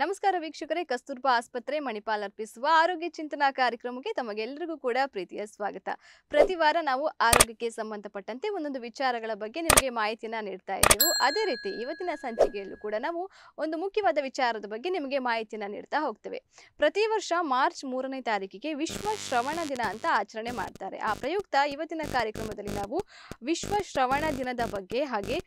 ನಮಸ್ಕಾರ ವೀಕ್ಷಕರೇ ಕಸ್ತೂರ್ಬಾ ಆಸ್ಪತ್ರೆ ಮಣಿಪಾಲ್ ಅರ್ಪಿಸುವ ಆರೋಗ್ಯ ಚಿಂತನಾ ಕಾರ್ಯಕ್ರಮಕ್ಕೆ ತಮಗೆಲ್ಲರಿಗೂ ಕೂಡ ಪ್ರೀತಿಯ ಸ್ವಾಗತ ಪ್ರತಿ ವಾರ ನಾವು ಆರೋಗ್ಯಕ್ಕೆ ಸಂಬಂಧಪಟ್ಟಂತೆ ಒಂದೊಂದು ವಿಚಾರಗಳ ಬಗ್ಗೆ ನಿಮಗೆ ಮಾಹಿತಿಯನ್ನ ನೀಡ್ತಾ ಇದ್ದೇವೆ ಅದೇ ರೀತಿ ಇವತ್ತಿನ ಸಂಚಿಕೆಯಲ್ಲೂ ಕೂಡ ನಾವು ಒಂದು ಮುಖ್ಯವಾದ ವಿಚಾರದ ಬಗ್ಗೆ ನಿಮಗೆ ಮಾಹಿತಿಯನ್ನ ನೀಡ್ತಾ ಹೋಗ್ತೇವೆ ಪ್ರತಿ ವರ್ಷ ಮಾರ್ಚ್ ಮೂರನೇ ತಾರೀಕಿಗೆ ವಿಶ್ವ ಶ್ರವಣ ದಿನ ಅಂತ ಆಚರಣೆ ಮಾಡ್ತಾರೆ ಆ ಪ್ರಯುಕ್ತ ಇವತ್ತಿನ ಕಾರ್ಯಕ್ರಮದಲ್ಲಿ ನಾವು ವಿಶ್ವ ಶ್ರವಣ ದಿನದ ಬಗ್ಗೆ ಹಾಗೆ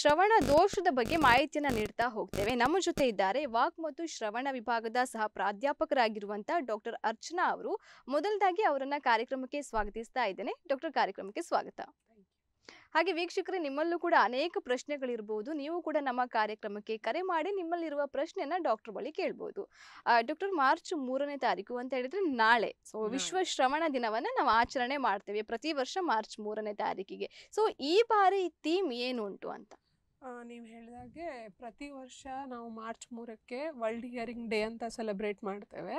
ಶ್ರವಣ ದೋಷದ ಬಗ್ಗೆ ಮಾಹಿತಿಯನ್ನ ನೀಡ್ತಾ ಹೋಗ್ತೇವೆ ನಮ್ಮ ಜೊತೆ ಇದ್ದಾರೆ ವಾಕ್ ಮತ್ತು ಶ್ರವಣ ವಿಭಾಗದ ಸಹ ಪ್ರಾಧ್ಯಾಪಕರಾಗಿರುವಂತಹ ಡಾಕ್ಟರ್ ಅರ್ಚನಾ ಅವರು ಮೊದಲದಾಗಿ ಅವರನ್ನ ಕಾರ್ಯಕ್ರಮಕ್ಕೆ ಸ್ವಾಗತಿಸ್ತಾ ಇದ್ದೇನೆ ಡಾಕ್ಟರ್ ಕಾರ್ಯಕ್ರಮಕ್ಕೆ ಸ್ವಾಗತ ಹಾಗೆ ವೀಕ್ಷಕರೇ ನಿಮ್ಮಲ್ಲೂ ಕೂಡ ಅನೇಕ ಪ್ರಶ್ನೆಗಳಿರಬಹುದು ನೀವು ಕೂಡ ನಮ್ಮ ಕಾರ್ಯಕ್ರಮಕ್ಕೆ ಕರೆ ಮಾಡಿ ನಿಮ್ಮಲ್ಲಿರುವ ಪ್ರಶ್ನೆಯನ್ನ ಡಾಕ್ಟರ್ ಬಳಿ ಕೇಳ್ಬೋದು ಡಾಕ್ಟರ್ ಮಾರ್ಚ್ ಮೂರನೇ ತಾರೀಕು ಅಂತ ಹೇಳಿದ್ರೆ ನಾಳೆ ಸೊ ವಿಶ್ವ ಶ್ರವಣ ದಿನವನ್ನ ನಾವು ಆಚರಣೆ ಮಾಡ್ತೇವೆ ಪ್ರತಿ ವರ್ಷ ಮಾರ್ಚ್ ಮೂರನೇ ತಾರೀಕಿಗೆ ಸೊ ಈ ಬಾರಿ ಥೀಮ್ ಏನು ಉಂಟು ಅಂತ ನೀವು ಹೇಳಿದಾಗೆ ಪ್ರತಿ ವರ್ಷ ನಾವು ಮಾರ್ಚ್ ಮೂರಕ್ಕೆ ವರ್ಲ್ಡ್ ಹಿಯರಿಂಗ್ ಡೇ ಅಂತ ಸೆಲೆಬ್ರೇಟ್ ಮಾಡ್ತೇವೆ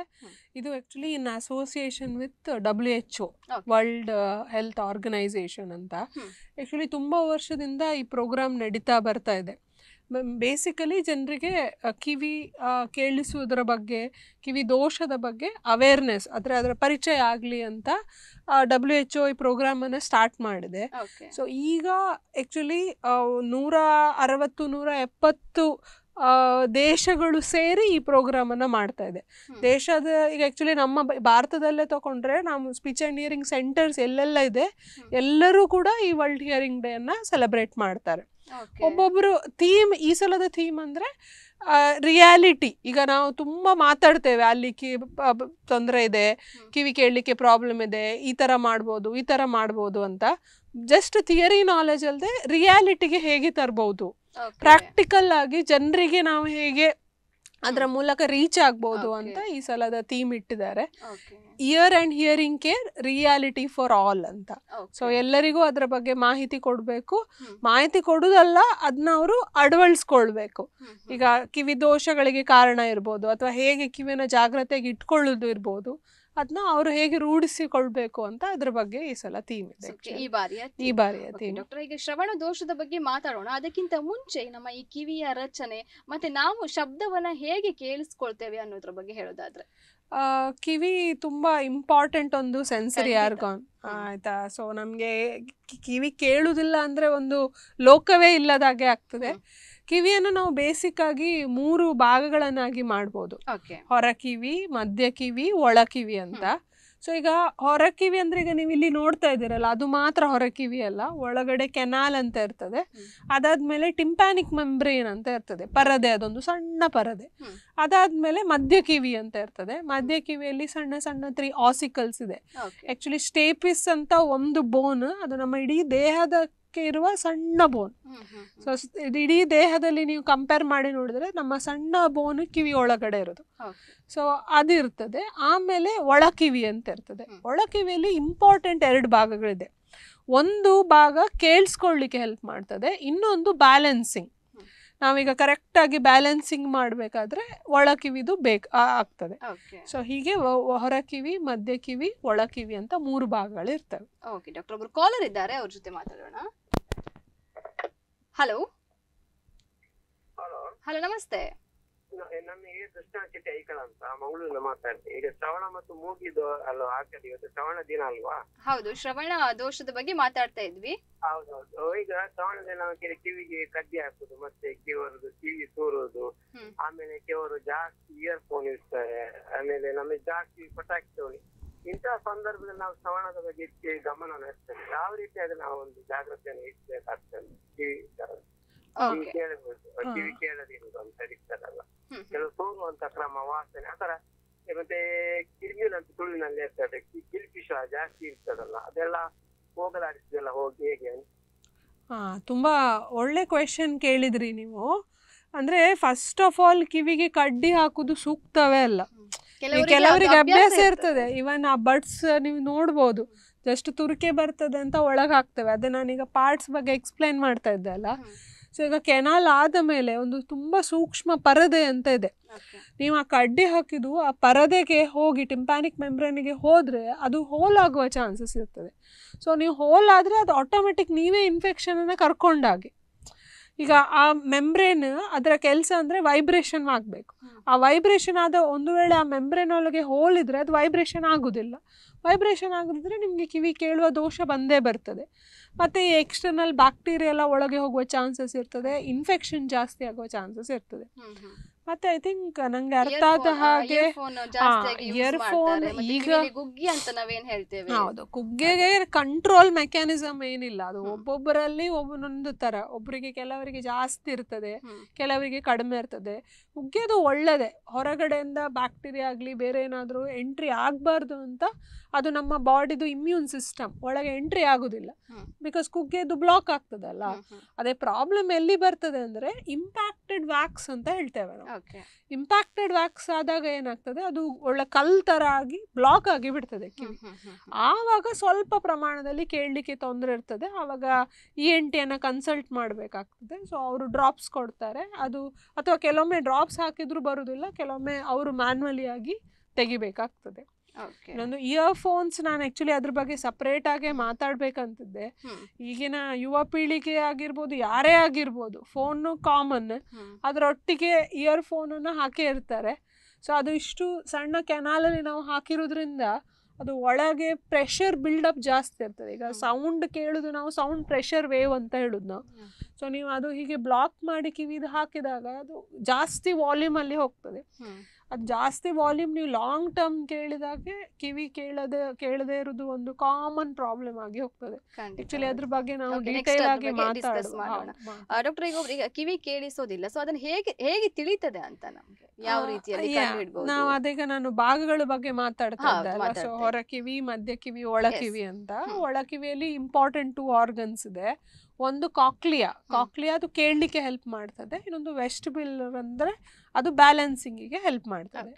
ಇದು actually in association with W H O world health organisation ಅಂತ ಆ್ಯಕ್ಚುಲಿ ತುಂಬ ವರ್ಷದಿಂದ ಈ ಪ್ರೋಗ್ರಾಮ್ ನಡೀತಾ ಬರ್ತಾ ಇದೆ ಬೇಸಿಕಲಿ ಜನರಿಗೆ ಕಿವಿ ಕೇಳಿಸುವುದರ ಬಗ್ಗೆ ಕಿವಿ ದೋಷದ ಬಗ್ಗೆ ಅವೇರ್ನೆಸ್ ಅಂದರೆ ಅದರ ಪರಿಚಯ ಆಗಲಿ ಅಂತ ಡಬ್ಲ್ಯೂ ಎಚ್ ಓ ಈ ಪ್ರೋಗ್ರಾಮನ್ನು ಸ್ಟಾರ್ಟ್ ಮಾಡಿದೆ ಸೊ ಈಗ ಆ್ಯಕ್ಚುಲಿ ನೂರ ಅರವತ್ತು ನೂರ ಎಪ್ಪತ್ತು ದೇಶಗಳು ಸೇರಿ ಈ ಪ್ರೋಗ್ರಾಮನ್ನು ಮಾಡ್ತಾ ಇದೆ ದೇಶದ ಈಗ ಆ್ಯಕ್ಚುಲಿ ನಮ್ಮ ಭಾರತದಲ್ಲೇ ತಗೊಂಡ್ರೆ ನಾವು ಸ್ಪೀಚ್ ಆ್ಯಂಡ್ ಹಿಯರಿಂಗ್ ಸೆಂಟರ್ಸ್ ಎಲ್ಲೆಲ್ಲ ಇದೆ ಎಲ್ಲರೂ ಕೂಡ ಈ ವರ್ಲ್ಡ್ ಹಿಯರಿಂಗ್ ಡೇಯನ್ನು ಸೆಲೆಬ್ರೇಟ್ ಮಾಡ್ತಾರೆ ಒಬ್ಬೊಬ್ರು ಥೀಮ್ ಈ ಸಲದ ಥೀಮ್ ಅಂದ್ರೆ ರಿಯಾಲಿಟಿ ಈಗ ನಾವು ತುಂಬ ಮಾತಾಡ್ತೇವೆ ಅಲ್ಲಿ ಕಿ ತೊಂದರೆ ಇದೆ ಕಿವಿ ಕೇಳಲಿಕ್ಕೆ ಪ್ರಾಬ್ಲಮ್ ಇದೆ ಈ ಥರ ಮಾಡ್ಬೋದು ಈ ಥರ ಮಾಡ್ಬೋದು ಅಂತ ಜಸ್ಟ್ ಥಿಯರಿ ನಾಲೆಜ್ ಅಲ್ಲದೆ ರಿಯಾಲಿಟಿಗೆ ಹೇಗೆ ತರ್ಬೋದು ಪ್ರಾಕ್ಟಿಕಲ್ ಆಗಿ ಜನರಿಗೆ ನಾವು ಹೇಗೆ ಅದರ ಮೂಲಕ ರೀಚ್ ಆಗ್ಬೋದು ಅಂತ ಈ ಸಲದ ಥೀಮ್ ಇಟ್ಟಿದ್ದಾರೆ ear and hearing care reality for all ಅಂತ ಸೊ ಎಲ್ಲರಿಗೂ ಅದರ ಬಗ್ಗೆ ಮಾಹಿತಿ ಕೊಡಬೇಕು ಮಾಹಿತಿ ಕೊಡೋದಲ್ಲ ಅದನ್ನ ಅವರು ಅಳವಡಿಸ್ಕೊಳ್ಬೇಕು ಈಗ ಕಿವಿ ದೋಷಗಳಿಗೆ ಕಾರಣ ಇರ್ಬೋದು ಅಥವಾ ಹೇಗೆ ಕಿವಿನ ಜಾಗ್ರತೆಗೆ ಇಟ್ಕೊಳ್ಳೋದು ಇರ್ಬೋದು ಅದನ್ನ ಅವರು ಹೇಗೆ ರೂಢಿಸಿಕೊಳ್ಬೇಕು ಅಂತ ಅದ್ರ ಬಗ್ಗೆ ಈ ಸಲ ಥೀಮ್ ಇದೆ ಈ ಬಾರಿಯ ಈ ಬಾರಿಯ ಥೀಮ್ ಡಾಕ್ಟರ್ ಈಗ ಶ್ರವಣ ದೋಷದ ಬಗ್ಗೆ ಮಾತಾಡೋಣ ಅದಕ್ಕಿಂತ ಮುಂಚೆ ನಮ್ಮ ಈ ಕಿವಿಯ ರಚನೆ ಮತ್ತೆ ನಾವು ಶಬ್ದವನ್ನ ಹೇಗೆ ಕೇಳಿಸ್ಕೊಳ್ತೇವೆ ಅನ್ನೋದ್ರ ಬಗ್ಗೆ ಹೇಳೋದಾದ್ರೆ ಕಿವಿ ತುಂಬಾ ಇಂಪಾರ್ಟೆಂಟ್ ಒಂದು ಸೆನ್ಸರಿ ಆರ್ಗಾನ್ ಆಯ್ತಾ ಸೊ ನಮ್ಗೆ ಕಿವಿ ಕೇಳುದಿಲ್ಲ ಅಂದ್ರೆ ಒಂದು ಲೋಕವೇ ಇಲ್ಲದಾಗೆ ಆಗ್ತದೆ ಕಿವಿಯನ್ನು ನಾವು ಬೇಸಿಕ್ ಆಗಿ ಮೂರು ಭಾಗಗಳನ್ನಾಗಿ ಮಾಡ್ಬೋದು ಹೊರ ಕಿವಿ ಮಧ್ಯ ಕಿವಿ ಒಳ ಕಿವಿ ಅಂತ ಸೊ ಈಗ ಹೊರ ಕಿವಿ ಅಂದ್ರೆ ಈಗ ನೀವು ಇಲ್ಲಿ ನೋಡ್ತಾ ಇದ್ದೀರಲ್ಲ ಅದು ಮಾತ್ರ ಹೊರಕಿವಿ ಅಲ್ಲ ಒಳಗಡೆ ಕೆನಾಲ್ ಅಂತ ಇರ್ತದೆ ಅದಾದ್ಮೇಲೆ ಟಿಂಪ್ಯಾನಿಕ್ ಮೆಂಬ್ರೇನ್ ಅಂತ ಇರ್ತದೆ ಪರದೆ ಅದೊಂದು ಸಣ್ಣ ಪರದೆ ಅದಾದ್ಮೇಲೆ ಮಧ್ಯ ಕಿವಿ ಅಂತ ಇರ್ತದೆ ಮಧ್ಯ ಕಿವಿಯಲ್ಲಿ ಸಣ್ಣ ಸಣ್ಣ ತ್ರೀ ಆಸಿಕಲ್ಸ್ ಇದೆ ಆಕ್ಚುಲಿ ಸ್ಟೇಪಿಸ್ ಅಂತ ಒಂದು ಬೋನ್ ಅದು ನಮ್ಮ ಇಡೀ ದೇಹದ ಇರುವ ಸಣ್ಣ ಬೋನ್ ಸೊ ಇಡೀ ದೇಹದಲ್ಲಿ ನೀವು ಕಂಪೇರ್ ಮಾಡಿ ನೋಡಿದ್ರೆ ನಮ್ಮ ಸಣ್ಣ ಬೋನ್ ಕಿವಿ ಒಳಗಡೆ ಇರೋದು ಸೊ ಅದಿರ್ತದೆ ಆಮೇಲೆ ಒಳ ಕಿವಿ ಅಂತ ಇರ್ತದೆ ಒಳ ಕಿವಿಯಲ್ಲಿ ಇಂಪಾರ್ಟೆಂಟ್ ಎರಡು ಭಾಗಗಳಿದೆ ಒಂದು ಭಾಗ ಕೇಳಿಸ್ಕೊಳ್ಳಿಕ್ಕೆ ಹೆಲ್ಪ್ ಮಾಡ್ತದೆ ಇನ್ನೊಂದು ಬ್ಯಾಲೆನ್ಸಿಂಗ್ ನಾವೀಗ ಕರೆಕ್ಟಾಗಿ ಬ್ಯಾಲೆನ್ಸಿಂಗ್ ಮಾಡಬೇಕಾದ್ರೆ ಒಳ ಕಿವಿದು ಬೇಕು ಆಗ್ತದೆ ಸೊ ಹೀಗೆ ಹೊರ ಕಿವಿ ಮಧ್ಯ ಕಿವಿ ಒಳ ಕಿವಿ ಅಂತ ಮೂರು ಭಾಗಗಳು ಇರ್ತವೆ ಓಕೆ ಡಾಕ್ಟರ್ ಒಬ್ಬರು ಕಾಲರ್ ಇದ್ದಾರೆ ಅವ್ರ ಜೊತೆ ಮಾತಾಡೋಣ ಹಲೋ ಹಲೋ ಹಲೋ ನಮಸ್ತೆ ನನ್ನ ಹೆಸರು ಕೃಷ್ಣ ಚಿಟ್ಟೆ ಐಕಳ ಅಂತ ಮಂಗಳೂರಿಂದ ಮಾತಾಡ್ತೀವಿ ಈಗ ಶ್ರವಣ ಮತ್ತು ಮೂಗಿದು ಅಲ್ವಾ ಆಗ್ತದೆ ಇವತ್ತು ಶ್ರವಣ ದಿನ ಅಲ್ವಾ ಹೌದು ಶ್ರವಣ ದೋಷದ ಬಗ್ಗೆ ಮಾತಾಡ್ತಾ ಇದ್ವಿ ಹೌದೌದು ಈಗ ಶ್ರವಣದ ನಾವು ಕಿವಿಗೆ ಕಡ್ಡಿ ಹಾಕುದು ಮತ್ತೆ ಕೆಲವರು ಕಿವಿ ತೂರುದು ಆಮೇಲೆ ಕೆಲವರು ಜಾಸ್ತಿ ಇಯರ್ ಫೋನ್ ಇರ್ತಾರೆ ಆಮೇಲೆ ನಮಗೆ ಜಾಸ್ತಿ ಪಟಾಕಿ ಇಂತಹ ಸಂದರ್ಭದಲ್ಲಿ ನಾವು ಶ್ರವಣದ ಬಗ್ಗೆ ಹೆಚ್ಚು ಗಮನ ನಡೆಸ್ತೇವೆ ಯಾವ ರೀತಿಯಾಗಿ ನಾವು ಒಂದು ಜಾಗ್ರತೆಯನ್ನು ಇಡ್ಬೇಕಾಗ್ತದೆ ಟಿವಿ ಕೇಳಬಹುದು ಅಂತ ಕೆಲವು ತೋರುವಂತ ಕ್ರಮ ವಾಸನೆ ಆತರ ಮತ್ತೆ ಕಿರ್ಮಿಲ್ ಅಂತ ಇರ್ತದೆ ಕಿಲ್ಪಿಶ ಜಾಸ್ತಿ ಇರ್ತದಲ್ಲ ಅದೆಲ್ಲ ಹೋಗಲಾಡಿಸಿದೆಲ್ಲ ಹೋಗಿ ಹೇಗೆ ಅಂತ ತುಂಬಾ ಒಳ್ಳೆ ಕ್ವೆಶನ್ ಕೇಳಿದ್ರಿ ನೀವು ಅಂದ್ರೆ ಫಸ್ಟ್ ಆಫ್ ಆಲ್ ಕಿವಿಗೆ ಕಡ್ಡಿ ಹಾಕುದು ಸೂಕ್ತವೇ ಅಲ್ಲ ಕೆಲವರಿಗೆ ಅಭ್ಯಾಸ ಇರ್ತದೆ ಇವನ್ ಆ ಬರ್ಡ್ಸ್ ನೀವು ನೋಡ್ಬೋದು ಜಸ್ಟ್ ತುರಿಕೆ ಬರ್ತದೆ ಅಂತ ಒಳಗೆ ಹಾಕ್ತೇವೆ ಅದೇ ನಾನೀಗ ಪಾರ್ಟ್ಸ್ ಬಗ್ಗೆ ಎಕ್ಸ್ಪ್ಲೈನ್ ಮಾಡ್ತಾ ಇದ್ದೆ ಅಲ್ಲ ಸೊ ಈಗ ಕೆನಾಲ್ ಆದ ಮೇಲೆ ಒಂದು ತುಂಬ ಸೂಕ್ಷ್ಮ ಪರದೆ ಅಂತ ಇದೆ ನೀವು ಆ ಕಡ್ಡಿ ಹಾಕಿದ್ದು ಆ ಪರದೆಗೆ ಹೋಗಿ ಟಿಂಪ್ಯಾನಿಕ್ ಮೆಂಬ್ರೇನಿಗೆ ಹೋದರೆ ಅದು ಹೋಲ್ ಆಗುವ ಚಾನ್ಸಸ್ ಇರ್ತದೆ ಸೊ ನೀವು ಹೋಲ್ ಆದರೆ ಅದು ಆಟೋಮೆಟಿಕ್ ನೀವೇ ಇನ್ಫೆಕ್ಷನನ್ನು ಕರ್ಕೊಂಡಾಗೆ ಈಗ ಆ ಮೆಂಬ್ರೇನ್ ಅದರ ಕೆಲಸ ಅಂದರೆ ವೈಬ್ರೇಷನ್ ಆಗಬೇಕು ಆ ವೈಬ್ರೇಷನ್ ಆದ ಒಂದು ವೇಳೆ ಆ ಮೆಂಬ್ರೇನ್ ಒಳಗೆ ಹೋಲ್ ಇದ್ರೆ ಅದು ವೈಬ್ರೇಷನ್ ಆಗೋದಿಲ್ಲ ವೈಬ್ರೇಷನ್ ಆಗದಿದ್ದರೆ ನಿಮಗೆ ಕಿವಿ ಕೇಳುವ ದೋಷ ಬಂದೇ ಬರ್ತದೆ ಮತ್ತು ಈ ಎಕ್ಸ್ಟರ್ನಲ್ ಬ್ಯಾಕ್ಟೀರಿಯಾ ಒಳಗೆ ಹೋಗುವ ಚಾನ್ಸಸ್ ಇರ್ತದೆ ಇನ್ಫೆಕ್ಷನ್ ಜಾಸ್ತಿ ಆಗುವ ಚಾನ್ಸಸ್ ಇರ್ತದೆ ಮತ್ತೆ ಐ ಥಿಂಕ್ ನಂಗೆ ಅರ್ಥ ಆದ ಹಾಗೆ ಇಯರ್ಫೋನ್ ಈಗ ಕುಗ್ಗಿ ಅಂತ ನಾವೇನ್ ಹೇಳ್ತೇವೆ ಹೌದು ಕುಗ್ಗೆಗೆ ಕಂಟ್ರೋಲ್ ಮೆಕ್ಯಾನಿಸಮ್ ಏನಿಲ್ಲ ಅದು ಒಬ್ಬೊಬ್ಬರಲ್ಲಿ ಒಬ್ಬನೊಂದು ತರ ಒಬ್ಬರಿಗೆ ಕೆಲವರಿಗೆ ಜಾಸ್ತಿ ಇರ್ತದೆ ಕೆಲವರಿಗೆ ಕಡಿಮೆ ಇರ್ತದೆ ಅದು ಒಳ್ಳೇದೆ ಹೊರಗಡೆಯಿಂದ ಬ್ಯಾಕ್ಟೀರಿಯಾ ಆಗಲಿ ಬೇರೆ ಏನಾದರೂ ಎಂಟ್ರಿ ಆಗಬಾರ್ದು ಅಂತ ಅದು ನಮ್ಮ ಬಾಡಿದು ಇಮ್ಯೂನ್ ಸಿಸ್ಟಮ್ ಒಳಗೆ ಎಂಟ್ರಿ ಆಗೋದಿಲ್ಲ ಬಿಕಾಸ್ ಕುಗ್ಗೆದು ಬ್ಲಾಕ್ ಆಗ್ತದಲ್ಲ ಅದೇ ಪ್ರಾಬ್ಲಮ್ ಎಲ್ಲಿ ಬರ್ತದೆ ಅಂದ್ರೆ ಇಂಪ್ಯಾಕ್ಟೆಡ್ ವ್ಯಾಕ್ಸ್ ಅಂತ ಹೇಳ್ತೇವೆ ನಾವು ಇಂಪ್ಯಾಕ್ಟೆಡ್ ವ್ಯಾಕ್ಸ್ ಆದಾಗ ಏನಾಗ್ತದೆ ಅದು ಒಳ್ಳೆ ಕಲ್ ಥರ ಆಗಿ ಬ್ಲಾಕ್ ಆಗಿ ಬಿಡ್ತದೆ ಕಿವಿ ಆವಾಗ ಸ್ವಲ್ಪ ಪ್ರಮಾಣದಲ್ಲಿ ಕೇಳಲಿಕ್ಕೆ ತೊಂದರೆ ಇರ್ತದೆ ಆವಾಗ ಇ e ಎನ್ ಟಿಯನ್ನು ಕನ್ಸಲ್ಟ್ ಮಾಡಬೇಕಾಗ್ತದೆ ಸೊ ಅವರು ಡ್ರಾಪ್ಸ್ ಕೊಡ್ತಾರೆ ಅದು ಅಥವಾ ಕೆಲವೊಮ್ಮೆ ಡ್ರಾಪ್ಸ್ ಹಾಕಿದ್ರು ಬರೋದಿಲ್ಲ ಕೆಲವೊಮ್ಮೆ ಅವರು ಮ್ಯಾನ್ವಲಿ ಆಗಿ ತೆಗಿಬೇಕಾಗ್ತದೆ ಇನ್ನೊಂದು ಇಯರ್ ಫೋನ್ಸ್ ನಾನು ಆಕ್ಚುಲಿ ಅದ್ರ ಬಗ್ಗೆ ಸಪ್ರೇಟ್ ಆಗಿ ಮಾತಾಡ್ಬೇಕಂತಿದ್ದೆ ಈಗಿನ ಯುವ ಪೀಳಿಗೆ ಆಗಿರ್ಬೋದು ಯಾರೇ ಆಗಿರ್ಬೋದು ಫೋನು ಕಾಮನ್ ಅದರೊಟ್ಟಿಗೆ ಇಯರ್ ಅನ್ನು ಹಾಕೇ ಇರ್ತಾರೆ ಸೊ ಅದು ಇಷ್ಟು ಸಣ್ಣ ಕೆನಾಲಲ್ಲಿ ನಾವು ಹಾಕಿರೋದ್ರಿಂದ ಅದು ಒಳಗೆ ಪ್ರೆಷರ್ ಬಿಲ್ಡಪ್ ಜಾಸ್ತಿ ಇರ್ತದೆ ಈಗ ಸೌಂಡ್ ಕೇಳುದು ನಾವು ಸೌಂಡ್ ಪ್ರೆಷರ್ ವೇವ್ ಅಂತ ಹೇಳುದು ನಾವು ಸೊ ನೀವು ಅದು ಹೀಗೆ ಬ್ಲಾಕ್ ಮಾಡಿ ಕಿವಿದು ಹಾಕಿದಾಗ ಅದು ಜಾಸ್ತಿ ವಾಲ್ಯೂಮ್ ಅಲ್ಲಿ ಹೋಗ್ತದೆ ಅದು ಜಾಸ್ತಿ ವಾಲ್ಯೂಮ್ ನೀವು ಲಾಂಗ್ ಟರ್ಮ್ ಕೇಳಿದಾಗೆ ಕಿವಿ ಕೇಳದೆ ಕೇಳದೆ ಇರೋದು ಒಂದು ಕಾಮನ್ ಪ್ರಾಬ್ಲಮ್ ಆಗಿ ಹೋಗ್ತದೆ ಆಕ್ಚುಲಿ ಅದ್ರ ಬಗ್ಗೆ ನಾವು ಡೀಟೇಲ್ ಆಗಿ ಮಾತಾಡೋಣ ಡಾಕ್ಟರ್ ಈಗ ಈಗ ಕಿವಿ ಕೇಳಿಸೋದಿಲ್ಲ ಸೊ ಅದನ್ನ ಹೇಗೆ ಹೇಗೆ ತಿಳಿತದೆ ಅಂತ ನಮ್ಗೆ ಯಾವ ರೀತಿಯಲ್ಲಿ ನಾವು ಅದೀಗ ನಾನು ಭಾಗಗಳ ಬಗ್ಗೆ ಮಾತಾಡ್ತಾ ಇದ್ದೆ ಸೊ ಹೊರ ಕಿವಿ ಮಧ್ಯ ಕಿವಿ ಒಳ ಕಿವಿ ಅಂತ ಒಳ ಕಿವಿಯಲ್ಲಿ ಇಂಪಾರ್ಟೆಂಟ್ ಟು ಆರ್ಗನ್ಸ್ ಇದೆ ಒಂದು ಕಾಕ್ಲಿಯಾ ಕಾಕ್ಲಿಯಾ ಅದು ಕೇಳಲಿಕ್ಕೆ ಹೆಲ್ಪ್ ಮಾಡ್ತದೆ ಇನ್ನೊಂದು ವೆಸ್ಟ್ ಬಿಲ್ ಅಂದರೆ ಅದು ಬ್ಯಾಲೆನ್ಸಿಂಗಿಗೆ ಹೆಲ್ಪ್ ಮಾಡ್ತದೆ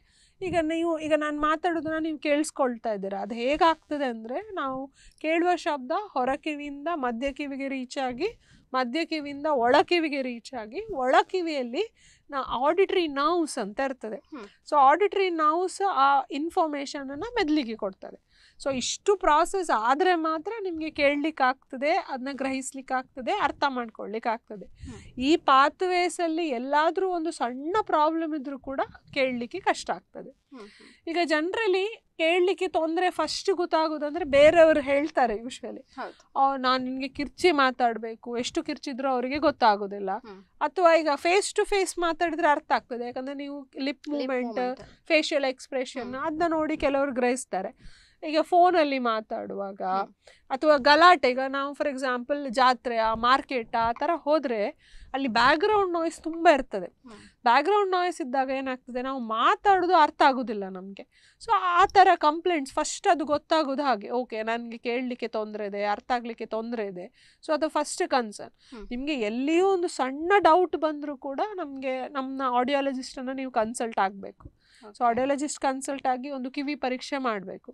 ಈಗ ನೀವು ಈಗ ನಾನು ಮಾತಾಡೋದನ್ನ ನೀವು ಕೇಳಿಸ್ಕೊಳ್ತಾ ಇದ್ದೀರಾ ಅದು ಹೇಗಾಗ್ತದೆ ಅಂದರೆ ನಾವು ಕೇಳುವ ಶಬ್ದ ಹೊರ ಕಿವಿಯಿಂದ ಮಧ್ಯ ಕಿವಿಗೆ ರೀಚ್ ಆಗಿ ಮಧ್ಯ ಕಿವಿಯಿಂದ ಒಳ ಕಿವಿಗೆ ರೀಚ್ ಆಗಿ ಒಳ ಕಿವಿಯಲ್ಲಿ ನಾ ಆಡಿಟ್ರಿ ನೌಸ್ ಅಂತ ಇರ್ತದೆ ಸೊ ಆಡಿಟ್ರಿ ನೌಸ್ ಆ ಇನ್ಫಾರ್ಮೇಷನನ್ನು ಮೆದಲಿಗೆ ಕೊಡ್ತದೆ ಸೊ ಇಷ್ಟು ಪ್ರಾಸೆಸ್ ಆದರೆ ಮಾತ್ರ ನಿಮಗೆ ಆಗ್ತದೆ ಅದನ್ನ ಆಗ್ತದೆ ಅರ್ಥ ಆಗ್ತದೆ ಈ ಪಾತ್ವೇಸಲ್ಲಿ ಎಲ್ಲಾದರೂ ಒಂದು ಸಣ್ಣ ಪ್ರಾಬ್ಲಮ್ ಇದ್ರೂ ಕೂಡ ಕೇಳಲಿಕ್ಕೆ ಕಷ್ಟ ಆಗ್ತದೆ ಈಗ ಜನರಲ್ಲಿ ಕೇಳಲಿಕ್ಕೆ ತೊಂದರೆ ಫಸ್ಟ್ ಗೊತ್ತಾಗೋದಂದ್ರೆ ಬೇರೆಯವರು ಹೇಳ್ತಾರೆ ಯೂಶ್ವಲಿ ನಾನು ನಿಮಗೆ ಕಿರ್ಚಿ ಮಾತಾಡಬೇಕು ಎಷ್ಟು ಕಿರ್ಚಿದ್ರೂ ಅವರಿಗೆ ಗೊತ್ತಾಗೋದಿಲ್ಲ ಅಥವಾ ಈಗ ಫೇಸ್ ಟು ಫೇಸ್ ಮಾತಾಡಿದ್ರೆ ಅರ್ಥ ಆಗ್ತದೆ ಯಾಕಂದ್ರೆ ನೀವು ಲಿಪ್ ಮೂವ್ಮೆಂಟ್ ಫೇಶಿಯಲ್ ಎಕ್ಸ್ಪ್ರೆಷನ್ ಅದನ್ನ ನೋಡಿ ಕೆಲವರು ಗ್ರಹಿಸ್ತಾರೆ ಈಗ ಫೋನಲ್ಲಿ ಮಾತಾಡುವಾಗ ಅಥವಾ ಗಲಾಟೆ ಈಗ ನಾವು ಫಾರ್ ಎಕ್ಸಾಂಪಲ್ ಜಾತ್ರೆಯ ಆ ಮಾರ್ಕೆಟ್ ಆ ಥರ ಹೋದರೆ ಅಲ್ಲಿ ಬ್ಯಾಕ್ಗ್ರೌಂಡ್ ನಾಯ್ಸ್ ತುಂಬ ಇರ್ತದೆ ಬ್ಯಾಕ್ಗ್ರೌಂಡ್ ನಾಯ್ಸ್ ಇದ್ದಾಗ ಏನಾಗ್ತದೆ ನಾವು ಮಾತಾಡೋದು ಅರ್ಥ ಆಗೋದಿಲ್ಲ ನಮಗೆ ಸೊ ಆ ಥರ ಕಂಪ್ಲೇಂಟ್ಸ್ ಫಸ್ಟ್ ಅದು ಗೊತ್ತಾಗೋದು ಹಾಗೆ ಓಕೆ ನನಗೆ ಕೇಳಲಿಕ್ಕೆ ತೊಂದರೆ ಇದೆ ಅರ್ಥ ಆಗಲಿಕ್ಕೆ ತೊಂದರೆ ಇದೆ ಸೊ ಅದು ಫಸ್ಟ್ ಕನ್ಸರ್ನ್ ನಿಮಗೆ ಎಲ್ಲಿಯೂ ಒಂದು ಸಣ್ಣ ಡೌಟ್ ಬಂದರೂ ಕೂಡ ನಮಗೆ ನಮ್ಮ ಆಡಿಯಾಲಜಿಸ್ಟನ್ನು ನೀವು ಕನ್ಸಲ್ಟ್ ಆಗಬೇಕು ಸೊ ಆಡಿಯೋಲಜಿಸ್ಟ್ ಕನ್ಸಲ್ಟ್ ಆಗಿ ಒಂದು ಕಿವಿ ಪರೀಕ್ಷೆ ಮಾಡಬೇಕು